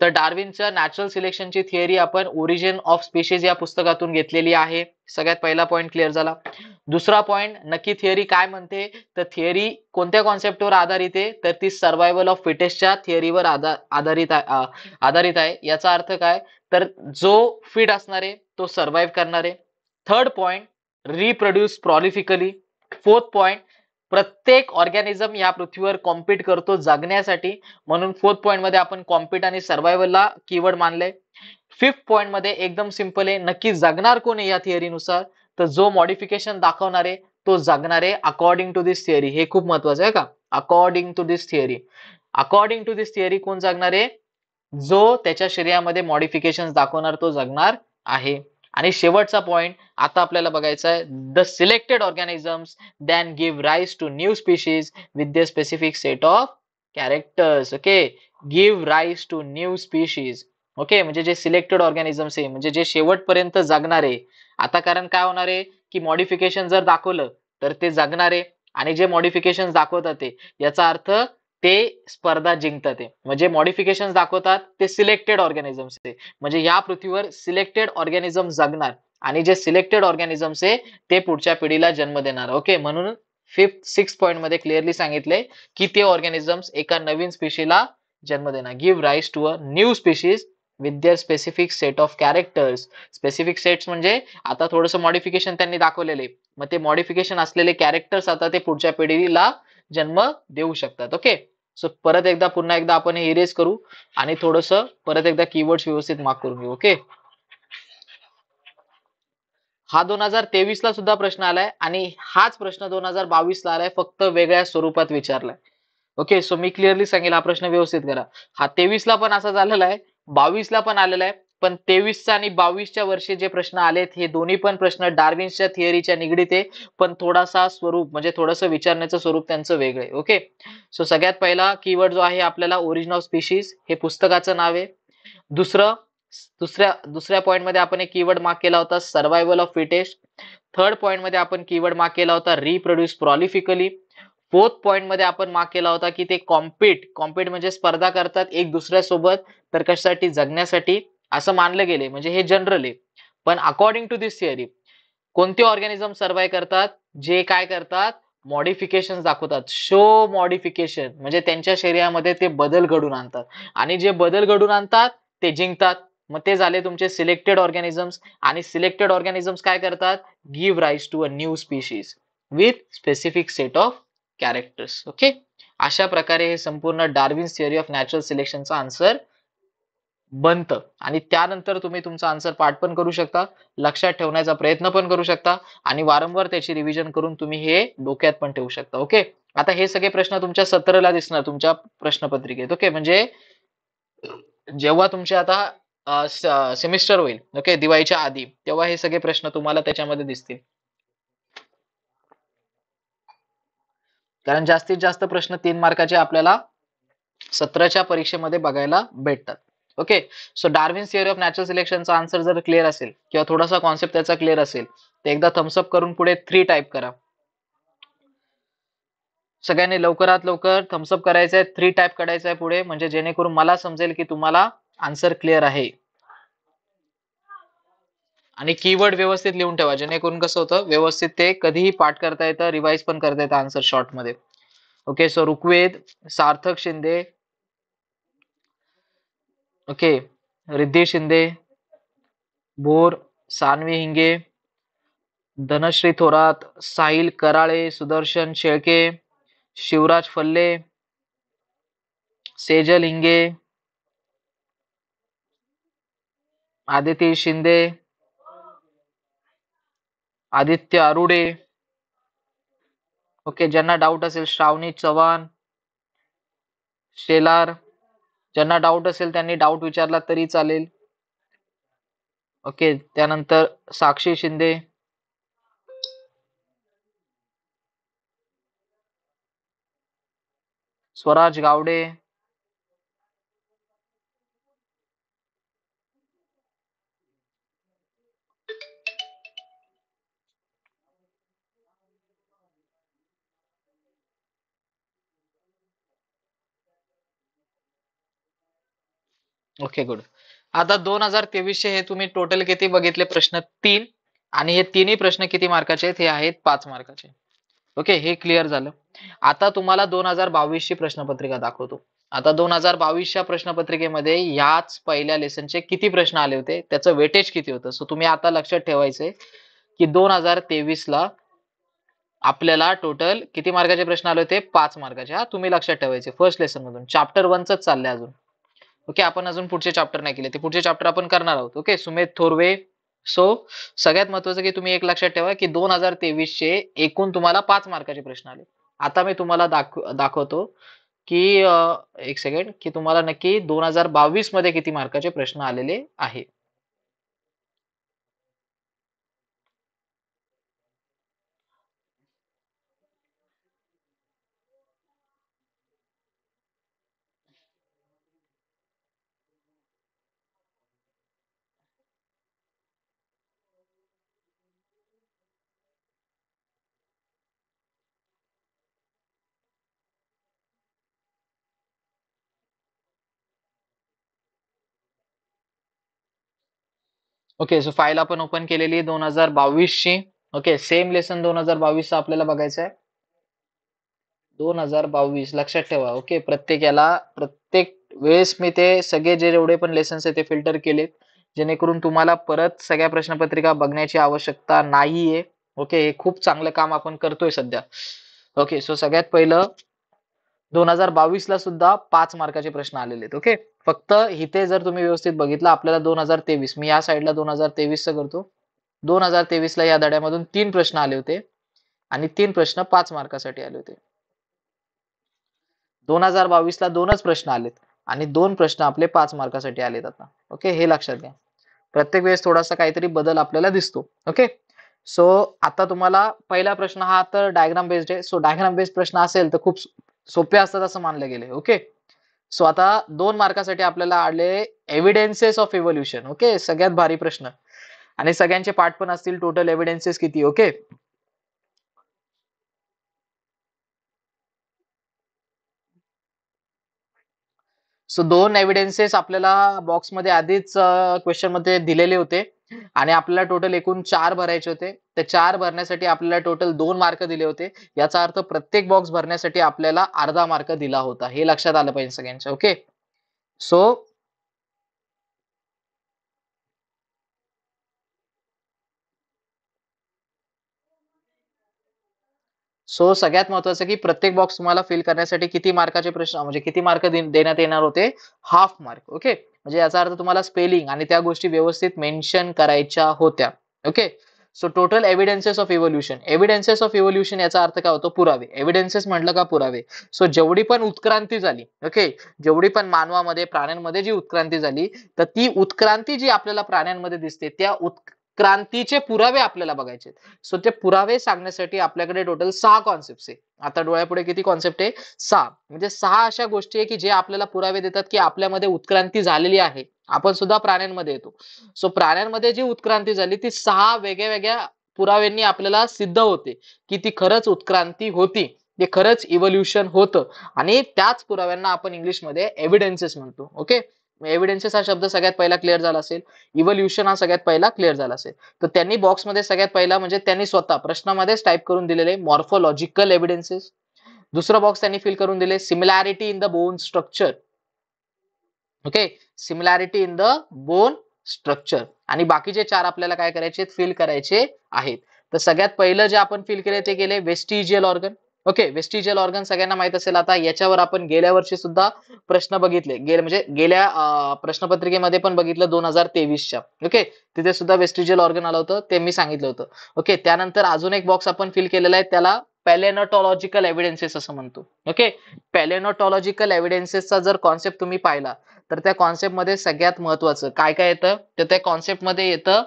तर डार्विनच्या नॅचरल सिलेक्शनची थिअरी आपण ओरिजिन ऑफ स्पेशीज या पुस्तकातून घेतलेली आहे सगळ्यात पहिला पॉईंट क्लिअर झाला दुसरा पॉईंट नक्की थिअरी काय म्हणते तर थिअरी कोणत्या कॉन्सेप्टवर आधारित आहे तर ती सर्वायव्हल ऑफ फिटेस्टच्या थिअरीवर आधारित आधारित आहे याचा अर्थ काय तर जो फिट असणार आहे तो सर्वाइव्ह करणार आहे third point reproduce prolifically fourth point प्रत्येक ऑर्गॅनिझम या पृथ्वीवर कॉम्पिट करतो जगण्यासाठी म्हणून फोर्थ पॉईंट मध्ये आपण कॉम्पिट आणि सर्वायवलला कीवर्ड मानले फिफ्थ पॉईंट मध्ये एकदम सिंपल आहे नक्की जगणार कोण आहे या थिअरीनुसार तर जो मॉडिफिकेशन दाखवणार आहे तो जगणार आहे अकॉर्डिंग टू दिस थिअरी हे खूप महत्वाचं आहे का according to this theory according to this theory कोण जगणार आहे जो त्याच्या शरीरामध्ये मॉडिफिकेशन दाखवणार तो जगणार आहे आणि शेवटचा पॉइंट आता आपल्याला बघायचा आहे the selected organisms than give rise to new species with the specific set of characters okay give rise to new species okay म्हणजे जे सिलेक्टेड ऑर्गॅनिझम्स आहे म्हणजे जे शेवटपर्यंत जगणारे आता कारण काय होणार आहे की मॉडिफिकेशन जर दाखवलं तर ते जगणारे आणि जे मॉडिफिकेशन दाखवतात ते याचा अर्थ ते स्पर्धा जिंकतात म्हणजे मॉडिफिकेशन दाखवतात ते सिलेक्टेड ऑर्गॅनिझम्स ते म्हणजे या पृथ्वीवर सिलेक्टेड ऑर्गॅनिझम जगणार आणि जे सिलेक्टेड ऑर्गॅनिझम्स आहे ते पुढच्या पिढीला जन्म देणार ओके म्हणून फिफ्थ सिक्स पॉइंट मध्ये क्लिअरली सांगितले की ते ऑर्गॅनिझम्स एका नवीन स्पेशीला जन्म देणार give rise to a new species with their specific set of characters specific sets म्हणजे आता थोडंसं मॉडिफिकेशन त्यांनी दाखवलेले मग ते मॉडिफिकेशन असलेले कॅरेक्टर्स आता ते पुढच्या पिढीला जन्म देऊ शकतात ओके सो परत एकदा पुन्हा एकदा आपण हे इरेज करू आणि थोडस परत एकदा कीवर्ड व्यवस्थित मार्क करून घेऊ ओके हा दोन हजार तेवीस ला सुद्धा प्रश्न आलाय आणि हाच प्रश्न दोन हजार बावीस ला आलाय फक्त वेगळ्या स्वरूपात विचारलाय ओके सो मी क्लिअरली सांगेल हा प्रश्न व्यवस्थित करा हा तेवीस ला पण असा झालेला आहे बावीस ला पण आलेला आहे पण तेवीसचा आणि बावीसच्या वर्षी जे प्रश्न आलेत हे दोन्ही पण प्रश्न डार्विन्सच्या थिअरीच्या निगडीत आहे पण थोडासा स्वरूप म्हणजे थोडंसं विचारण्याचं स्वरूप त्यांचं वेगळं आहे ओके सो सगळ्यात पहिला कीवर्ड जो आहे आपल्याला ओरिजिन ऑफ स्पीशीज हे पुस्तकाचं नाव आहे दुसरं दुसऱ्या दुसऱ्या पॉईंटमध्ये आपण एक कीवर्ड मार्क केला होता सर्वायवल ऑफ फिटेस्ट थर्ड पॉईंटमध्ये आपण कीवर्ड मार्क केला होता रिप्रोड्यूस प्रॉलिफिकली फोर्थ पॉइंट मध्ये आपण मार्क केला होता की ते कॉम्पिट कॉम्पिट म्हणजे स्पर्धा करतात एक दुसऱ्यासोबत तर कशासाठी जगण्यासाठी असं मानलं गेले म्हणजे हे जनरल आहे पण अकॉर्डिंग टू दिस थिअरी कोणते ऑर्गॅनिझम सर्वाय करतात जे काय करतात मॉडिफिकेशन दाखवतात शो मॉडिफिकेशन म्हणजे त्यांच्या शरीरामध्ये ते बदल घडून आणतात आणि जे बदल घडून आणतात ते जिंकतात मग ते झाले तुमचे सिलेक्टेड ऑर्गॅनिझम्स आणि सिलेक्टेड ऑर्गॅनिझम्स काय करतात give rise to a new species with specific set of characters okay अशा प्रकारे हे संपूर्ण डार्विन्स थिअरी ऑफ नॅचरल सिलेक्शनचा आन्सर बनतं आणि त्यानंतर तुम्ही तुमचा आन्सर पाठ पण करू शकता लक्षात ठेवण्याचा प्रयत्न पण करू शकता आणि वारंवार त्याची रिव्हिजन करून तुम्ही हे डोक्यात पण ठेवू शकता ओके आता हे सगळे प्रश्न तुमच्या सत्रला दिसणार तुमच्या प्रश्नपत्रिकेत ओके म्हणजे जेव्हा तुमचे आता सेमिस्टर होईल ओके दिवाळीच्या आधी तेव्हा हे सगळे प्रश्न तुम्हाला त्याच्यामध्ये दिसतील कारण जास्तीत जास्त प्रश्न तीन मार्काचे आपल्याला सत्राच्या परीक्षेमध्ये बघायला भेटतात okay so Darwin theory of natural सिलेक्शनचा आन्सर जर क्लिअर असेल किंवा थोडासा कॉन्सेप्ट त्याचा क्लिअर असेल तर एकदा थम्सअप करून पुढे थ्री टाईप करा सगळ्यांनी लवकरात लवकर थम्सअप करायचं आहे थ्री टाईप करायचं आहे पुढे म्हणजे जेणेकरून मला समजेल की तुम्हाला आन्सर क्लिअर आहे आणि कीवर्ड व्यवस्थित लिहून ठेवा जेणेकरून कसं होतं व्यवस्थित ते कधीही पाठ करता येतं रिवाईज पण करता येतं आन्सर शॉर्टमध्ये okay so Rigved Sarthak Shinde okay Riddhi Shinde Bor Sanvi Hinge Dhanashree Thorat Sahil Karale Sudarshan Shelke Shivraj Phalle Sejal Hinge Aditi Shinde Aditya Arude okay ज्यांना डाऊट असेल श्रावणी चव्हाण शेलार ज्यांना डाऊट असेल त्यांनी डाउट विचारला तरी चालेल ओके त्यानंतर साक्षी शिंदे स्वराज गावडे ओके गुड आता दोन हजार तेवीसचे हे तुम्ही टोटल किती बघितले प्रश्न तीन आणि हे तिन्ही प्रश्न किती मार्काचे आहेत हे आहेत पाच मार्काचे ओके हे क्लिअर झालं आता तुम्हाला दोन हजार बावीसची प्रश्नपत्रिका दाखवतो आता दोन हजार बावीसच्या प्रश्नपत्रिकेमध्ये याच पहिल्या लेसनचे किती प्रश्न आले होते त्याचं वेटेज किती होतं सो तुम्ही आता लक्षात ठेवायचे की दोन हजार तेवीसला आपल्याला टोटल किती मार्काचे प्रश्न आले होते पाच मार्काचे हा तुम्ही लक्षात ठेवायचे फर्स्ट लेसन मधून चॅप्टर वनच चालले अजून ओके आपण अजून पुढचे चॅप्टर नाही केले ते पुढचे चॅप्टर आपण करणार आहोत ओके सुमेध थोरवे सो सगळ्यात महत्वाचं की तुम्ही एक लक्षात ठेवा की दोन हजार चे एकूण तुम्हाला पाच मार्काचे प्रश्न आले आता मी तुम्हाला दाखवतो की एक सेकंड की तुम्हाला नक्की दोन हजार बावीस मध्ये किती मार्काचे प्रश्न आलेले आहे ओके सो फाईल आपण ओपन केलेली आहे दोन हजार बावीस ची ओके सेम लेसन दोन हजार बावीस आपल्याला बघायचं आहे दोन हजार बावीस लक्षात ठेवा ओके प्रत्येक याला प्रत्येक वेळेस मी ते सगळे जे जेवढे पण लेसन्स आहेत ते फिल्टर केलेत जेणेकरून तुम्हाला परत सगळ्या प्रश्नपत्रिका बघण्याची आवश्यकता नाहीये ओके हे खूप चांगलं काम आपण करतोय सध्या ओके सो सगळ्यात पहिलं दोन हजार बावीस ला सुद्धा पाच मार्काचे प्रश्न आलेले आहेत ओके फक्त इथे जर तुम्ही व्यवस्थित बघितलं आपल्याला दोन हजार तेवीस मी या साईडला दोन हजार तेवीसचं करतो दोन हजार तेवीसला या धड्यामधून तीन प्रश्न आले होते आणि तीन प्रश्न पाच मार्कासाठी आले होते दोन हजार बावीसला दोनच प्रश्न आलेत आणि दोन प्रश्न आपले पाच मार्कासाठी आलेत आता ओके हे लक्षात घ्या प्रत्येक वेळेस थोडासा काहीतरी बदल आपल्याला दिसतो ओके सो आता तुम्हाला पहिला प्रश्न हा तर डायग्राम बेस्ड आहे सो डायग्राम बेस्ड प्रश्न असेल तर खूप सोपे असतात असं मानलं गेले ओके सो आता दोन मार्कासाठी आपल्याला आले एव्हिडेन्सेस ऑफ इव्होल्युशन ओके सगळ्यात भारी प्रश्न आणि सगळ्यांचे पाठ पण असतील टोटल एव्हिडेन्सेस किती ओके सो दोन एव्हिडेन्सेस आपल्याला बॉक्समध्ये आधीच क्वेश्चन मध्ये दिलेले होते आणि आपल्याला टोटल एकूण चार भरायचे होते तर चार भरण्यासाठी आपल्याला टोटल दोन मार्क दिले होते याचा अर्थ प्रत्येक बॉक्स भरण्यासाठी आपल्याला अर्धा मार्क दिला होता हे लक्षात आलं पाहिजे सगळ्यांच्या ओके सो सो सगळ्यात महत्वाचं की प्रत्येक बॉक्स तुम्हाला फिल करण्यासाठी किती मार्काचे प्रश्न म्हणजे किती मार्क देण्यात येणार होते हाफ मार्क ओके म्हणजे याचा अर्थ तुम्हाला स्पेलिंग आणि त्या गोष्टी व्यवस्थित मेन्शन करायच्या होत्या okay so total evidences of evolution evidences of evolution याचा अर्थ काय होतो पुरावे एव्हिडन्सेस म्हटलं का पुरावे सो जेवढी पण उत्क्रांती झाली ओके जेवढी पण मानवामध्ये प्राण्यांमध्ये जी उत्क्रांती झाली तर ती उत्क्रांती जी आपल्याला प्राण्यांमध्ये दिसते त्या उत् क्रांतीचे पुरावे आपल्याला बघायचे सो ते पुरावे सांगण्यासाठी आपल्याकडे टोटल सहा कॉन्सेप्ट आहे आता डोळ्यापुढे किती कॉन्सेप्ट आहे सहा म्हणजे सहा अशा गोष्टी आहे की जे आपल्याला पुरावे देतात की आपल्यामध्ये उत्क्रांती झालेली आहे आपण सुद्धा प्राण्यांमध्ये येतो सो प्राण्यांमध्ये जी उत्क्रांती झाली ती सहा वेगळ्या वेगळ्या पुराव्यांनी आपल्याला सिद्ध होते की ती खरंच उत्क्रांती होती ते खरंच इव्होल्युशन होतं आणि त्याच पुराव्यांना आपण इंग्लिशमध्ये एव्हिडन्सेस म्हणतो ओके एव्हिडन्सेस हा शब्द सगळ्यात पहिला क्लिअर झाला असेल इव्हल्युशन हा सगळ्यात पहिला क्लिअर झाला असेल तर त्यांनी बॉक्समध्ये सगळ्यात पहिला म्हणजे त्यांनी स्वतः प्रश्नामध्येच टाईप करून दिलेले मॉर्फोलॉजिकल एव्हिडन्सेस दुसरं बॉक्स त्यांनी फिल करून दिले similarity in the bone structure okay similarity in the bone structure आणि बाकीचे चार आपल्याला काय करायचे फिल करायचे आहेत तर सगळ्यात पहिलं जे आपण फिल केले ते केले vestigial organ okay vestigial organ सगळ्यांना माहित असेल आता याच्यावर आपण गेल्या वर्षी सुद्धा प्रश्न बघितले गेले म्हणजे गेल्या प्रश्नपत्रिकेमध्ये पण बघितलं दोन हजार तेवीसच्या ओके तिथे सुद्धा वेस्टिजियल ऑर्गन आलं होतं ते मी सांगितलं होतं ओके त्यानंतर अजून एक बॉक्स आपण फिल केलेला आहे त्याला पॅलेनोटॉलॉजिकल एव्हिडेन्सेस असं म्हणतो ओके पॅलेनॉटॉलॉजिकल एव्हिडेन्सेसचा जर कॉन्सेप्ट तुम्ही पाहिला तर त्या कॉन्सेप्ट मध्ये सगळ्यात महत्वाचं काय काय येतं तर त्या कॉन्सेप्टमध्ये येतं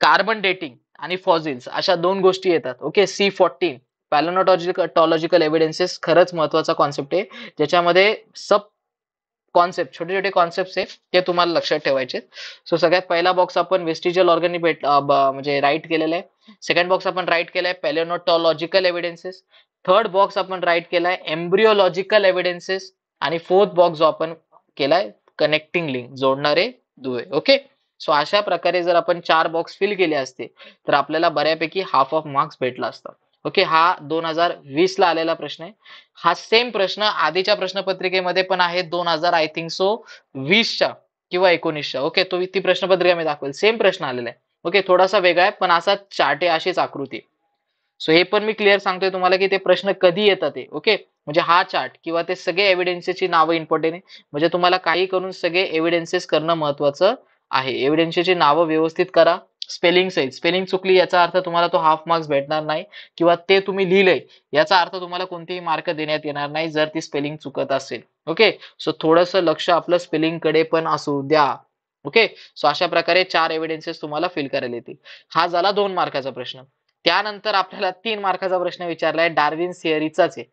कार्बन डेटिंग आणि फॉजिल्स अशा दोन गोष्टी येतात okay C fourteen paleontological evidences खरंच महत्वाचा कॉन्सेप्ट आहे ज्याच्यामध्ये सब कॉन्सेप्ट छोटे छोटे कॉन्सेप्ट आहे ते तुम्हाला लक्षात ठेवायचे सो सगळ्यात पहिला बॉक्स आपण वेस्टिजल ऑर्गेनिक भेट म्हणजे राईट केलेला आहे सेकंड बॉक्स आपण राईट केलाय पॅलोनोटॉलॉजिकल एव्हिडन्सेस थर्ड बॉक्स आपण राईट केलाय एम्ब्रिओलॉजिकल एव्हिडन्सेस आणि फोर्थ बॉक्स जो आपण केलाय कनेक्टिंग लिंक जोडणारे दुवे ओके सो अशा प्रकारे जर आपण चार बॉक्स फिल केले असते तर आपल्याला बऱ्यापैकी हाफ ऑफ मार्क्स भेटला असतात ओके हा दोन हजार वीस ला आलेला प्रश्न आहे हा सेम प्रश्न आधीच्या प्रश्नपत्रिकेमध्ये पण आहे दोन हजार आय थिंक सो वीसच्या किंवा एकोणीसच्या ओके तो ती प्रश्नपत्रिका मी दाखवेल सेम प्रश्न आलेला आहे ओके थोडासा वेगळा आहे पण असा चार्टे अशीच आकृती सो हे पण मी क्लिअर सांगतोय तुम्हाला की ते प्रश्न कधी येतात ते ओके म्हणजे हा चार्ट किंवा ते सगळे एव्हिडेन्सेसची नावं इम्पॉर्टंट आहे म्हणजे तुम्हाला काही करून सगळे एव्हिडेन्सेस करणं महत्वाचं आहे एव्हिडेन्सेसची नावं व्यवस्थित करा स्पेलिंग सहित स्पेलिंग चुकली याचा अर्थ तुम्हाला तो हाफ मार्क्स भेटणार नाही किंवा ते तुम्ही लिहिलंय याचा अर्थ तुम्हाला कोणतेही मार्क देण्यात येणार नाही जर ती स्पेलिंग चुकत असेल ओके सो थोडस लक्ष आपलं स्पेलिंग कडे पण असू द्या ओके सो अशा प्रकारे चार एव्हिडन्सेस तुम्हाला फिल करायला येतील हा झाला दोन मार्काचा प्रश्न त्यानंतर आपल्याला तीन मार्काचा प्रश्न विचारलाय डार्विन सिअरीचाच आहे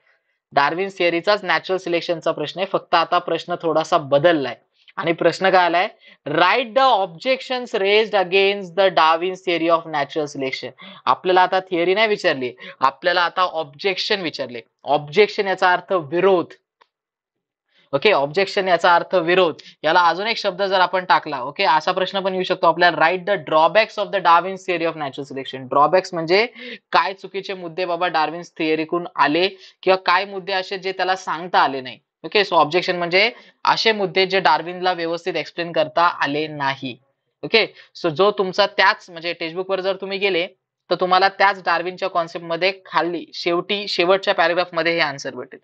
डार्विन सिअरीचाच नॅचरल सिलेक्शनचा प्रश्न आहे फक्त आता प्रश्न थोडासा बदललाय आणि प्रश्न काय आलाय right the objection raise against the Darwin theory of natural selection आपल्याला आता थिअरी नाही विचारली आपल्याला आता ऑब्जेक्शन विचारले ऑब्जेक्शन याचा अर्थ विरोध ओके ऑब्जेक्शन याचा अर्थ विरोध याला अजून एक शब्द जर आपण टाकला ओके असा प्रश्न पण येऊ शकतो आपल्याला right the drawbacks of the Darwin's theory of natural selection drawbacks म्हणजे काय चुकीचे मुद्दे बाबा डार्विन्स थिअरीकून आले किंवा काय मुद्दे असे जे त्याला सांगता आले नाही ओके सो ऑब्जेक्शन म्हणजे असे मुद्दे जे डार्विनला व्यवस्थित एक्सप्लेन करता आले नाही ओके सो जो तुमचा त्याच म्हणजे टेक्स्टबुक वर जर तुम्ही गेले तर तुम्हाला त्याच डार्विनच्या कॉन्सेप्ट मध्ये खाली शेवटी शेवटच्या पॅराग्राफ मध्ये हे आन्सर भेटेल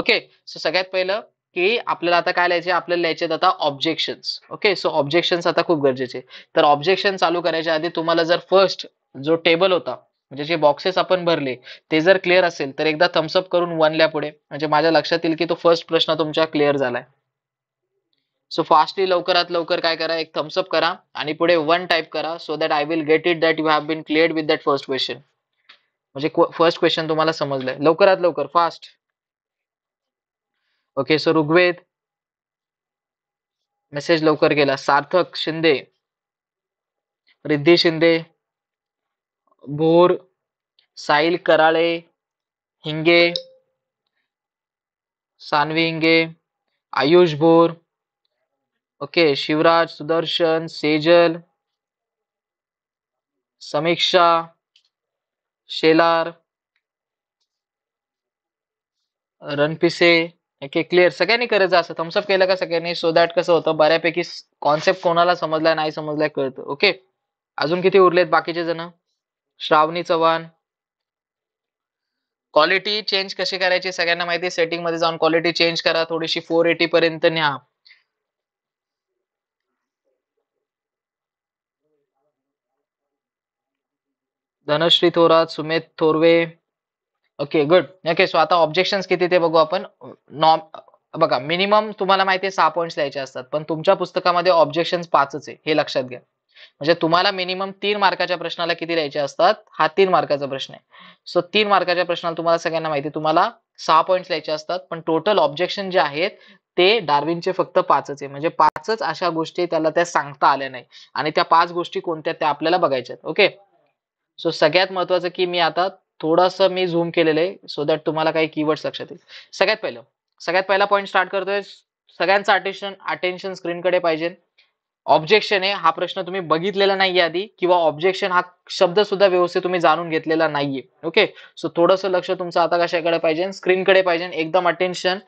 ओके सो सगळ्यात पहिलं की आपल्याला आता काय लिहायचे आपल्याला लिहायचे आता ऑब्जेक्शन ओके सो ऑब्जेक्शन्स आता खूप गरजेचे तर ऑब्जेक्शन चालू करायच्या आधी तुम्हाला जर फर्स्ट जो टेबल होता म्हणजे जे बॉक्सेस आपण भरले ते जर क्लिअर असेल तर एकदा थम्सअप करून वनल्या पुढे म्हणजे माझ्या लक्षात येईल की तो फर्स्ट प्रश्न तुमचा क्लिअर झालाय सो फास्टली लवकरात लवकर काय करा एक थम्सअप करा आणि पुढे वन टाईप करा so that I will get it that you have been clear with that first question म्हणजे फर्स्ट क्वेश्चन तुम्हाला समजलंय लवकरात लवकर fast okay so Rigved message लवकर गेला Sarthak Shinde Riddhi Shinde Bhor Sail Karale Hinge Sanvi Hinge Ayush Bhor okay Shivraj Sudarshan Sejal Samiksha Shelar Ranpise okay clear सगळ्यांनी करायचं असं थम्सअप केलं का सगळ्यांनी सो दॅट कसं होतं बऱ्यापैकी कॉन्सेप्ट कोणाला समजला नाही समजलाय कळतं ओके अजून किती उरलेत बाकीचे जण श्रावणी चव्हाण क्वालिटी चेंज कशी करायची सगळ्यांना माहिती सेटिंग मध्ये जाऊन क्वालिटी चेंज करा थोडीशी फोर एटी पर्यंत न्या Dhanashree Thorat Sumet Thorve okay good okay so आता ऑब्जेक्शन किती ते बघू आपण नॉम बघा मिनिमम तुम्हाला माहिती आहे सहा पॉईंट्स द्यायचे असतात पण तुमच्या पुस्तकामध्ये ऑब्जेक्शन पाचच आहे हे लक्षात घ्या म्हणजे तुम्हाला मिनिमम तीन मार्काच्या प्रश्नाला किती लिहायचे असतात हा तीन मार्काचा प्रश्न आहे सो तीन मार्काच्या प्रश्नाला तुम्हाला सगळ्यांना माहिती तुम्हाला सहा पॉईंट्स लिहायचे असतात पण टोटल ऑब्जेक्शन जे आहेत ते डार्विनचे फक्त पाचच आहे म्हणजे पाचच अशा गोष्टी त्याला त्या सांगता आल्या नाही आणि त्या पाच गोष्टी कोणत्या त्या आपल्याला बघायच्या ओके सो सगळ्यात महत्वाचं की मी आता थोडस मी झूम केलेलं आहे सो दॅट तुम्हाला काही कीवर्ड्स लक्षात येईल सगळ्यात पहिलं सगळ्यात पहिला पॉईंट स्टार्ट करतोय सगळ्यांचं अटेन्शन अटेन्शन स्क्रीनकडे पाहिजे ऑब्जेक्शन आहे हा प्रश्न तुम्ही बघितलेला नाहीये आधी किंवा ऑब्जेक्शन हा शब्द सुद्धा व्यवस्थित तुम्ही जाणून घेतलेला नाहीये ओके सो थोडस लक्ष तुमचं आता कशाकडे पाहिजे स्क्रीनकडे पाहिजे एकदम अटेन्शन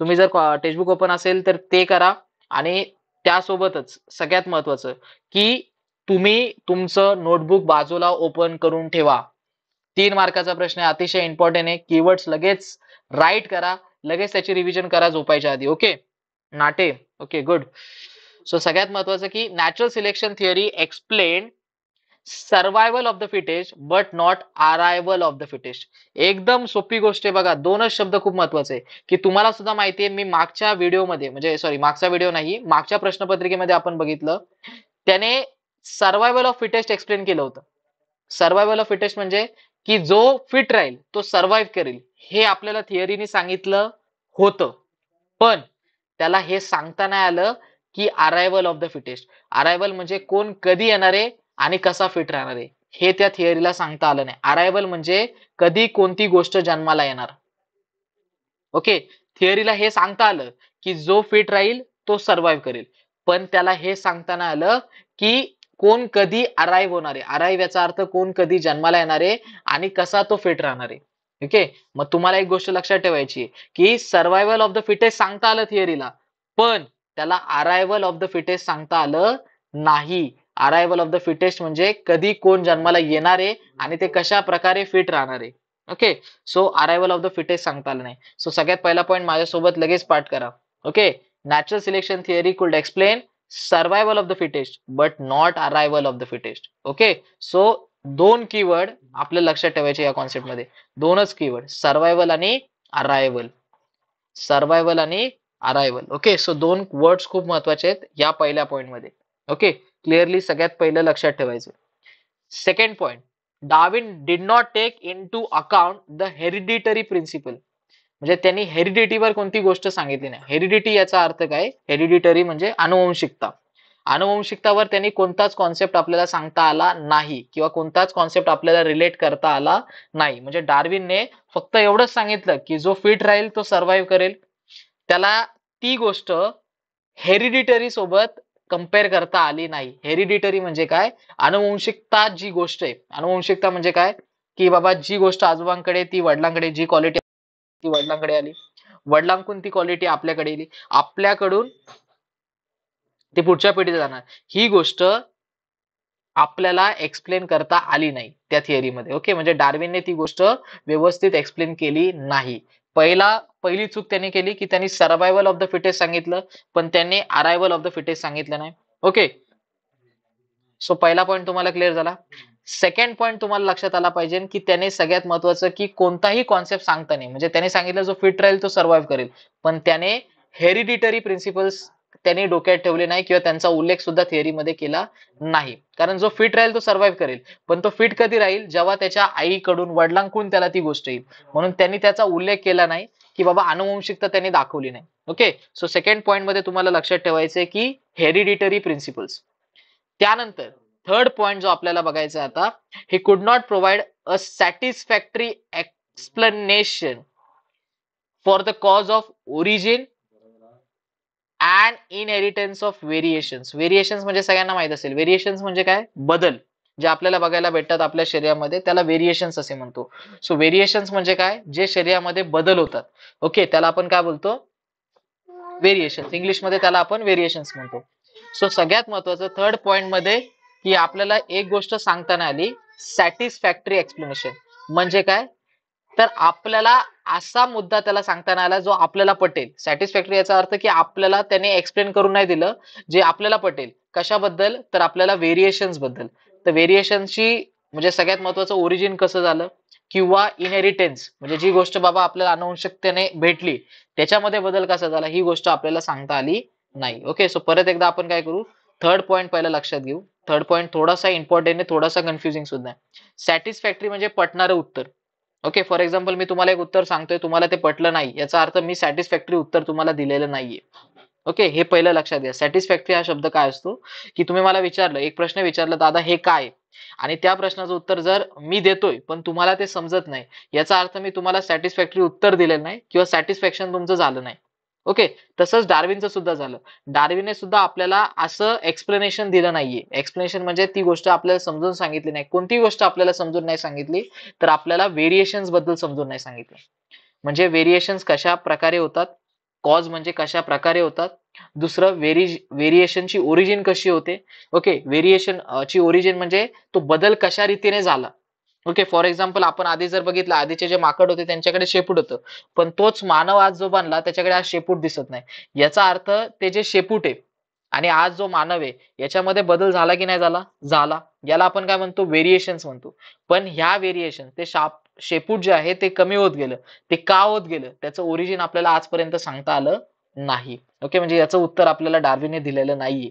तुम्ही जर टेक्स्टबुक ओपन असेल तर ते करा आणि त्यासोबतच सगळ्यात महत्वाचं की तुम्ही तुमचं नोटबुक बाजूला ओपन करून ठेवा तीन मार्काचा प्रश्न अतिशय इम्पॉर्टंट आहे कीवर्ड्स लगेच राईट करा लगेच त्याची रिव्हिजन करा झोपायच्या आधी ओके नाटे ओके गुड सो सगळ्यात महत्वाचं की natural selection theory explain survival of the fittest but not arrival of the fittest एकदम सोपी गोष्ट आहे बघा दोनच शब्द खूप महत्वाचे की तुम्हाला सुद्धा माहिती आहे मी मागच्या व्हिडिओमध्ये म्हणजे सॉरी मागचा व्हिडिओ नाही मागच्या प्रश्नपत्रिकेमध्ये आपण बघितलं त्याने सर्वायवल ऑफ फिटेस्ट एक्सप्लेन केलं होतं सर्वायवल ऑफ फिटेस्ट म्हणजे की जो फिट राहील तो सर्वाईव्ह करेल हे आपल्याला थिअरीने सांगितलं होतं पण त्याला हे सांगता नाही आलं की arrival of the fittest arrival म्हणजे कोण कधी येणार आहे आणि कसा फिट राहणार आहे हे त्या थिअरीला सांगता आलं नाही अरायव्हल म्हणजे कधी कोणती गोष्ट जन्माला येणार ओके थिअरीला हे सांगता आलं की जो फिट राहील तो सर्व्हाइव्ह करेल पण त्याला हे सांगताना आलं की कोण कधी अराईव्ह होणार आहे अराईव्ह याचा अर्थ कोण कधी जन्माला येणार आहे आणि कसा तो फिट राहणार आहे ओके मग तुम्हाला एक गोष्ट लक्षात ठेवायची की सर्व्हायव्हल ऑफ द फिटेस्ट सांगता आलं थिअरीला पण त्याला अरायव्हल ऑफ द फिटेस्ट सांगता आलं नाही अरायव्हल ऑफ द फिटेस्ट म्हणजे कधी कोण जन्माला येणार आहे आणि ते कशा प्रकारे फिट राहणार आहे okay so arrival of the fittest सांगता आलं नाही सो सगळ्यात पहिला पॉईंट माझ्यासोबत लगेच पाठ करा okay natural selection theory could explain survival of the fittest but not arrival of the fittest okay so दोन कीवर्ड आपल्या लक्षात ठेवायचे या कॉन्सेप्ट मध्ये दोनच कीवर्ड सर्वायवल आणि अरायवल सर्वायवल आणि अरायव्हल ओके सो दोन वर्ड्स खूप महत्वाचे आहेत या पहिल्या पॉईंटमध्ये ओके क्लिअरली सगळ्यात पहिलं लक्षात ठेवायचं second point Darwin did not take into account the hereditary principle म्हणजे त्यांनी हेरिडिटीवर कोणती गोष्ट सांगितली नाही हेरिडिटी याचा अर्थ काय हेरिडिटरी म्हणजे अनुवंशिकता अनुवंशिकतावर त्यांनी कोणताच कॉन्सेप्ट आपल्याला सांगता आला नाही किंवा कोणताच कॉन्सेप्ट आपल्याला रिलेट करता आला नाही म्हणजे डार्विनने फक्त एवढंच सांगितलं की जो फिट राहील तो सर्व्हाइव्ह करेल त्याला ती गोष्ट हेरिडिटरी सोबत कम्पेअर करता आली नाही हेरिडिटरी म्हणजे काय अनुवंशिकता जी गोष्ट आहे अनुवंशिकता म्हणजे काय की बाबा जी गोष्ट आजोबांकडे ती वडिलांकडे जी क्वालिटी ती वडिलांकडे आली वडिलांकडून ती क्वालिटी आपल्याकडे आली आपल्याकडून ती पुढच्या पिढीत जाणार ही गोष्ट आपल्याला एक्सप्लेन करता आली नाही त्या थिअरीमध्ये ओके म्हणजे डार्विनने ती गोष्ट व्यवस्थित एक्सप्लेन केली नाही पहिला पहिली चूक त्यांनी केली की त्यांनी सर्वायवल ऑफ द फिटेस्ट सांगितलं पण त्यांनी अरायव्हल ऑफ द फिटेस्ट सांगितलं नाही ओके सो पहिला पॉईंट तुम्हाला क्लिअर झाला सेकंड पॉईंट तुम्हाला लक्षात आला पाहिजे की त्याने सगळ्यात महत्वाचं की कोणताही कॉन्सेप्ट सांगता नाही म्हणजे त्याने सांगितलं जो फिट राहील तो सर्वाईव्ह करेल पण त्याने हेरिडिटरी प्रिन्सिपल्स त्यांनी डोक्यात ठेवले नाही किंवा त्यांचा उल्लेख सुद्धा मध्ये केला नाही कारण जो फिट राहील तो सर्व्हाइव्ह करेल पण तो फिट कधी राहील जेव्हा त्याच्या आईकडून वडिलांकडून त्याला ती गोष्ट येईल म्हणून त्यांनी त्याचा उल्लेख केला नाही की बाबा अनुवंशिकता त्यांनी दाखवली नाही ओके सो सेकंड पॉइंट मध्ये तुम्हाला लक्षात ठेवायचंय की हेरिडिटरी प्रिन्सिपल्स त्यानंतर थर्ड पॉईंट जो आपल्याला बघायचा आता he could not provide a satisfactory explanation for the cause of origin and inheritance of variations variations म्हणजे सगळ्यांना माहित असेल व्हेरिएशन्स म्हणजे काय बदल जे आपल्याला बघायला भेटतात आपल्या शरीरामध्ये त्याला व्हेरिएशन्स असे म्हणतो सो व्हेरिएशन्स म्हणजे काय जे शरीरामध्ये बदल होतात ओके त्याला आपण काय बोलतो इंग्लिश मध्ये त्याला आपण व्हेरिएशन्स म्हणतो सो सगळ्यात महत्वाचं थर्ड पॉइंट मध्ये की आपल्याला एक गोष्ट सांगताना आली सॅटिस्फॅक्टरी एक्सप्लेनेशन म्हणजे काय तर आपल्याला असा मुद्दा त्याला सांगताना आला जो आपल्याला पटेल सॅटिस्फॅक्टरी याचा अर्थ की आपल्याला त्याने एक्सप्लेन करून नाही दिलं जे आपल्याला पटेल कशाबद्दल तर आपल्याला व्हेरिएशन्स बद्दल तर व्हेरिएशनची म्हणजे सगळ्यात महत्वाचं ओरिजिन कसं झालं किंवा इनहेरिटेन्स म्हणजे जी गोष्ट बाबा आपल्याला अनुवंशकतेने भेटली त्याच्यामध्ये बदल कसा झाला ही गोष्ट आपल्याला सांगता आली नाही ओके सो परत एकदा आपण काय करू थर्ड पॉईंट पहिला लक्षात घेऊ थर्ड पॉईंट थोडासा इम्पॉर्टंट आहे थोडासा कन्फ्युजिंग सुद्धा आहे सॅटिस्फॅक्टरी म्हणजे पटणारं उत्तर ओके फॉर एक्झाम्पल मी तुम्हाला एक उत्तर सांगतोय तुम्हाला ते पटलं नाही याचा अर्थ मी सॅटिस्फॅक्टरी उत्तर तुम्हाला दिलेलं नाहीये ओके हे पहिलं लक्षात घ्या सॅटिस्फॅक्टरी हा शब्द काय असतो की तुम्ही मला विचारलं एक प्रश्न विचारला दादा हे काय आणि त्या प्रश्नाचं उत्तर जर मी देतोय पण तुम्हाला ते समजत नाही याचा अर्थ मी तुम्हाला सॅटिस्फॅक्टरी उत्तर दिलेलं नाही किंवा सॅटिस्फॅक्शन तुमचं झालं नाही ओके तसंच डार्विनचं सुद्धा झालं डार्विनने सुद्धा आपल्याला असं एक्सप्लेनेशन दिलं नाहीये एक्सप्लेनेशन म्हणजे ती गोष्ट आपल्याला समजून सांगितली नाही कोणती गोष्ट आपल्याला समजून नाही सांगितली तर आपल्याला व्हेरिएशन्स बद्दल समजून नाही सांगितलं म्हणजे व्हेरिएशन्स कशा प्रकारे होतात कॉज म्हणजे कशा प्रकारे होतात दुसरं व्हेरि व्हेरिएशनची ओरिजिन कशी होते ओके वेरिएशन ची ओरिजिन म्हणजे तो बदल कशा रीतीने झाला ओके फॉर एक्झाम्पल आपण आधी जर बघितलं आधीचे जे माकड होते त्यांच्याकडे शेपूट होतं पण तोच मानव आज जो बनला त्याच्याकडे आज शेपूट दिसत नाही याचा अर्थ ते जे शेपूट आहे आणि आज जो मानव आहे याच्यामध्ये बदल झाला की नाही झाला झाला याला आपण काय म्हणतो व्हेरिएशन्स म्हणतो पण ह्या व्हेरिएशन ते शाप शेपूट जे आहे ते कमी होत गेलं ते का होत गेलं त्याचं ओरिजिन आपल्याला आजपर्यंत सांगता आलं नाही ओके म्हणजे याचं उत्तर आपल्याला डार्विने दिलेलं नाहीये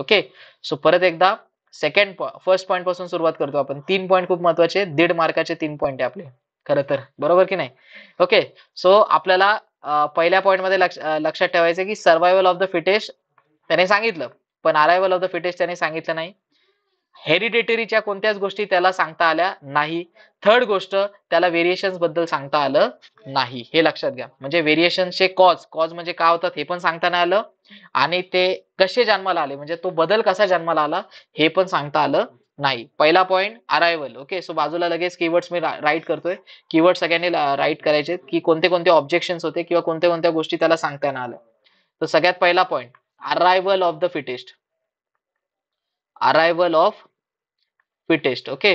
ओके सो परत एकदा सेकंड फर्स्ट पॉईंट पासून सुरुवात करतो आपण तीन पॉईंट खूप महत्वाचे दीड मार्काचे तीन पॉईंट आहे आपले खरं तर बरोबर की नाही ओके सो आपल्याला पहिल्या पॉइंट मध्ये लक्षात ठेवायचं की सर्वायवल ऑफ द फिटेस्ट त्याने सांगितलं पण अरायव्हल ऑफ द फिटेस्ट त्याने सांगितलं नाही हेरिडेटरीच्या कोणत्याच गोष्टी त्याला सांगता आल्या नाही थर्ड गोष्ट त्याला व्हेरिएशन बद्दल सांगता आलं नाही हे लक्षात घ्या म्हणजे व्हेरिएशनचे कॉज कॉज म्हणजे काय होतात हे पण सांगता नाही आलं आणि ते कसे जन्माला आले म्हणजे तो बदल कसा जन्माला आला हे पण सांगता आलं नाही पहिला पॉइंट अरायव्हल ओके सो बाजूला लगेच कीवर्ड्स मी राईट करतोय कीवर्ड सगळ्यांनी राईट करायचे की कोणते कोणते ऑब्जेक्शन्स होते किंवा कोणत्या कोणत्या गोष्टी त्याला सांगता आल्या तर सगळ्यात पहिला point arrival of the fittest arrival of fittest okay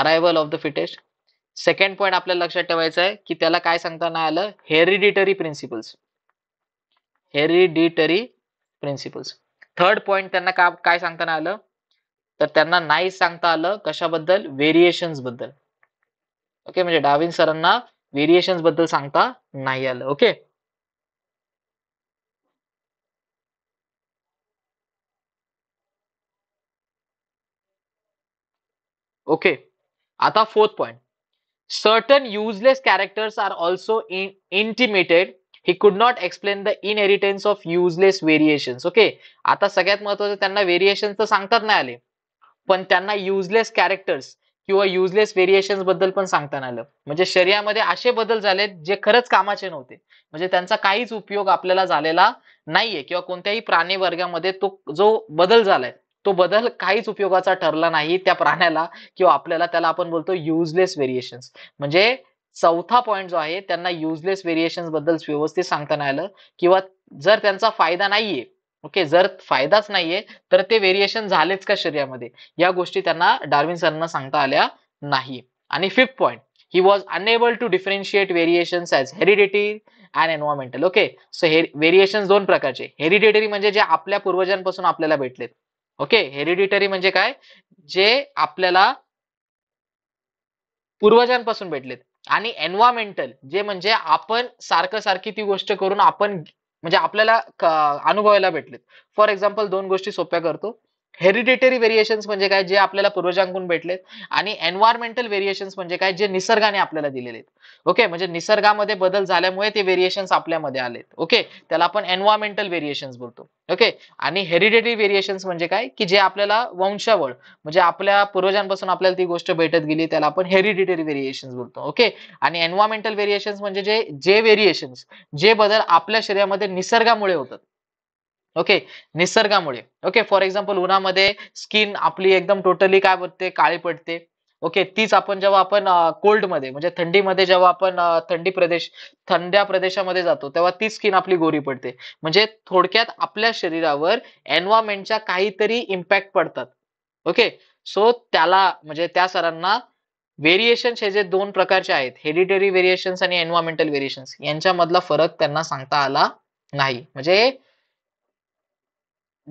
arrival of the fittest second point आपल्याला लक्षात ठेवायचं आहे की त्याला काय सांगता नाही आलं hereditary principles hereditary principles third point त्यांना का काय सांगता नाही आलं तर त्यांना नाही सांगता आलं कशाबद्दल व्हेरिएशन्स बद्दल ओके म्हणजे डाविन सरांना व्हेरिएशन्स बद्दल सांगता नाही आलं ओके ओके आता fourth point certain useless characters are also intimated he could not explain the inheritance of useless variation okay आता सगळ्यात महत्वाचं त्यांना व्हेरिएशन तर सांगतात नाही आले पण त्यांना युजलेस कॅरेक्टर्स किंवा युजलेस वेरिएशन बद्दल पण सांगताना आलं म्हणजे शरीरामध्ये असे बदल झालेत जे खरंच कामाचे नव्हते म्हणजे त्यांचा काहीच उपयोग आपल्याला झालेला नाहीये किंवा कोणत्याही प्राणी वर्गामध्ये तो जो बदल झालाय तो बदल काहीच उपयोगाचा ठरला नाही त्या प्राण्याला किंवा आपल्याला त्याला आपण बोलतो युजलेस व्हेरिएशन्स म्हणजे चौथा पॉईंट जो आहे त्यांना युजलेस व्हेरिएशन्स बद्दल व्यवस्थित सांगता नाही आलं किंवा जर त्यांचा फायदा नाहीये ओके जर फायदाच नाहीये तर ते व्हेरिएशन झालेच का शरीरामध्ये या गोष्टी त्यांना डार्विन सरना सांगता आल्या नाही आणि fifth point he was unable to differentiate variation as hereditary and environmental okay so हे वेरिएशन दोन प्रकारचे हेरिडेटरी म्हणजे जे आपल्या पूर्वजांपासून आपल्याला भेटलेत ओके हेरिडिटरी म्हणजे काय जे आपल्याला पूर्वजांपासून भेटलेत आणि एन्व्हायरमेंटल जे म्हणजे आपण सारखं सारखी ती गोष्ट करून आपण म्हणजे आपल्याला अनुभवायला भेटलेत फॉर एक्झाम्पल दोन गोष्टी सोप्या करतो हेरिडेटरी व्हेरिएशन्स म्हणजे काय जे आपल्याला पूर्वजांकडून भेटलेत आणि एन्व्हायरमेंटल व्हेरिएशन्स म्हणजे काय जे निसर्गाने आपल्याला दिलेले आहेत ओके म्हणजे निसर्गामध्ये बदल झाल्यामुळे ते व्हेरिएशन्स आपल्यामध्ये आलेत ओके त्याला आपण एन्व्हायरमेंटल व्हेरिएशन्स बोलतो ओके आणि हेरिडेटरी व्हेरिएशन्स म्हणजे काय की जे आपल्याला वंशावळ म्हणजे आपल्या पूर्वजांपासून आपल्याला ती गोष्ट भेटत गेली त्याला आपण हेरिडेटरी व्हेरिएशन्स बोलतो ओके आणि एन्व्हायरमेंटल व्हेरिएशन्स म्हणजे जे जे व्हेरिएशन्स जे बदल आपल्या शरीरामध्ये निसर्गामुळे होतात ओके निसर्गामुळे ओके फॉर एक्झाम्पल उन्हामध्ये स्किन आपली एकदम टोटली काय बनते काळी पडते ओके तीच आपण जेव्हा आपण कोल्डमध्ये म्हणजे थंडीमध्ये जेव्हा आपण थंडी प्रदेश थंड्या प्रदेशामध्ये जातो तेव्हा ती स्किन आपली गोरी पडते म्हणजे थोडक्यात आपल्या शरीरावर एन्व्हायरमेंटच्या काहीतरी इम्पॅक्ट पडतात ओके सो त्याला म्हणजे त्या सरांना व्हेरिएशन्स हे जे दोन प्रकारचे आहेत हेरिटेरी व्हेरिएशन्स आणि एन्व्हायरमेंटल व्हेरिएशन्स यांच्यामधला फरक त्यांना सांगता आला नाही म्हणजे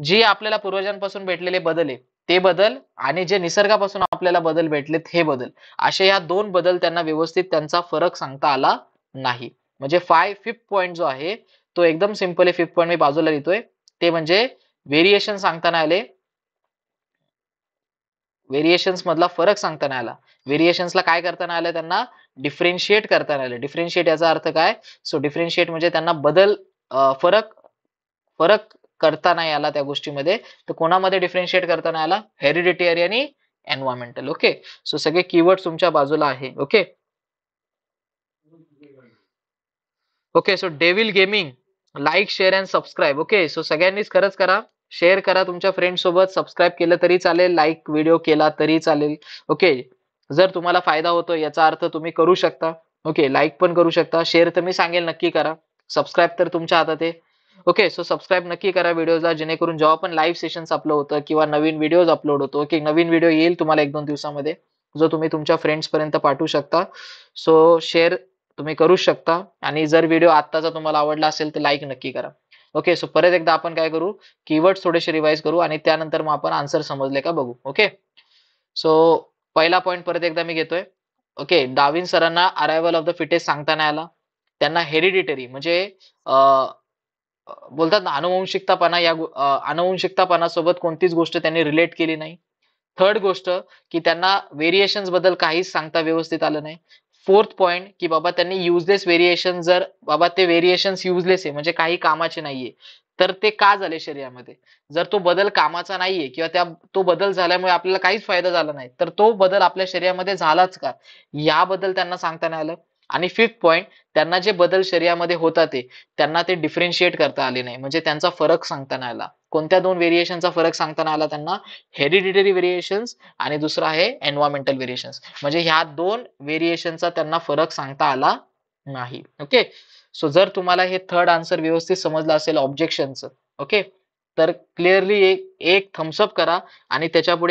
जी आपल्याला पूर्वजांपासून भेटलेले बदल आहे ते बदल आणि जे निसर्गापासून आपल्याला बदल भेटलेत हे बदल असे या दोन बदल त्यांना व्यवस्थित त्यांचा फरक सांगता आला नाही म्हणजे फाय फिफ्थ पॉईंट जो आहे तो एकदम सिंपल आहे फिफ्थ पॉईंट मी बाजूला लिहितोय ते म्हणजे व्हेरिएशन सांगताना आले व्हेरिएशन्स मधला फरक सांगताना आला व्हेरिएशन्सला काय करताना आलं त्यांना डिफरेन्शिएट करताना आले डिफरेन्शिएट याचा अर्थ काय सो डिफरेन्शिएट म्हणजे त्यांना बदल फरक फरक करता नाही आला त्या गोष्टीमध्ये तर कोणामध्ये डिफरेन्शिएट करता नाही आला हेरिडिटेरी आणि एन्व्हायरमेंटल ओके सो सगळे कीवर्ड तुमच्या बाजूला आहे okay okay so devil gaming like share and subscribe okay so सगळ्यांनीच खरंच करा शेअर करा तुमच्या फ्रेंड सोबत सबस्क्राईब केलं तरी चालेल लाईक व्हिडिओ केला तरी चालेल ओके जर तुम्हाला फायदा होतो याचा अर्थ तुम्ही करू शकता ओके लाईक पण करू शकता शेअर तर मी सांगेल नक्की करा सबस्क्राईब तर तुमच्या हातात आहे ओके सो सबस्क्राईब नक्की करा व्हिडिओला जेणेकरून जेव्हा पण लाईव्ह सेशन्स आपलं होतं किंवा नवीन व्हिडिओज अपलोड होतो की नवीन व्हिडिओ येईल तुम्हाला एक दोन दिवसामध्ये जो तुम्ही तुमच्या फ्रेंड्स पर्यंत पाठवू शकता सो शेअर तुम्ही करू शकता आणि जर व्हिडिओ आत्ताचा तुम्हाला आवडला असेल तर लाईक नक्की करा ओके सो परत एकदा आपण काय करू कीवर्ड थोडेसे रिवाईज करू आणि त्यानंतर मग आपण आन्सर समजले का बघू ओके सो पहिला पॉईंट परत एकदा मी घेतोय ओके डाविन सरांना अरायव्हल ऑफ द फिटेस सांगता नाही आला त्यांना हेरिडिटरी म्हणजे बोलतात ना अनुवंशिकतापणा या अनुवंशिकतापणासोबत कोणतीच गोष्ट त्यांनी रिलेट केली नाही थर्ड गोष्ट की त्यांना व्हेरिएशन बद्दल काहीच सांगता व्यवस्थित आलं नाही फोर्थ पॉइंट की बाबा त्यांनी युजलेस व्हेरिएशन जर बाबा ते व्हेरिएशन्स युजलेस आहे म्हणजे काही कामाचे नाहीये तर ते का झाले शरीरामध्ये जर तो बदल कामाचा नाहीये किंवा त्या तो बदल झाल्यामुळे आपल्याला काहीच फायदा झाला नाही तर तो बदल आपल्या शरीरामध्ये झालाच का याबद्दल त्यांना सांगता नाही आलं आणि फिफ्थ पॉईंट त्यांना जे बदल शरीरामध्ये होतात ते त्यांना ते डिफरेन्शिएट करता आले नाही म्हणजे त्यांचा फरक सांगताना आला कोणत्या दोन व्हेरिएशनचा फरक सांगताना आला त्यांना हेरिडिटरी व्हेरिएशन्स आणि दुसरा आहे एन्व्हायरमेंटल व्हेरिएशन्स म्हणजे ह्या दोन व्हेरिएशनचा त्यांना फरक सांगता आला नाही ओके सो जर तुम्हाला हे थर्ड आन्सर व्यवस्थित समजलं असेल ऑब्जेक्शनचं ओके तर क्लिअरली एक एक थम्सअप करा आणि त्याच्यापुढे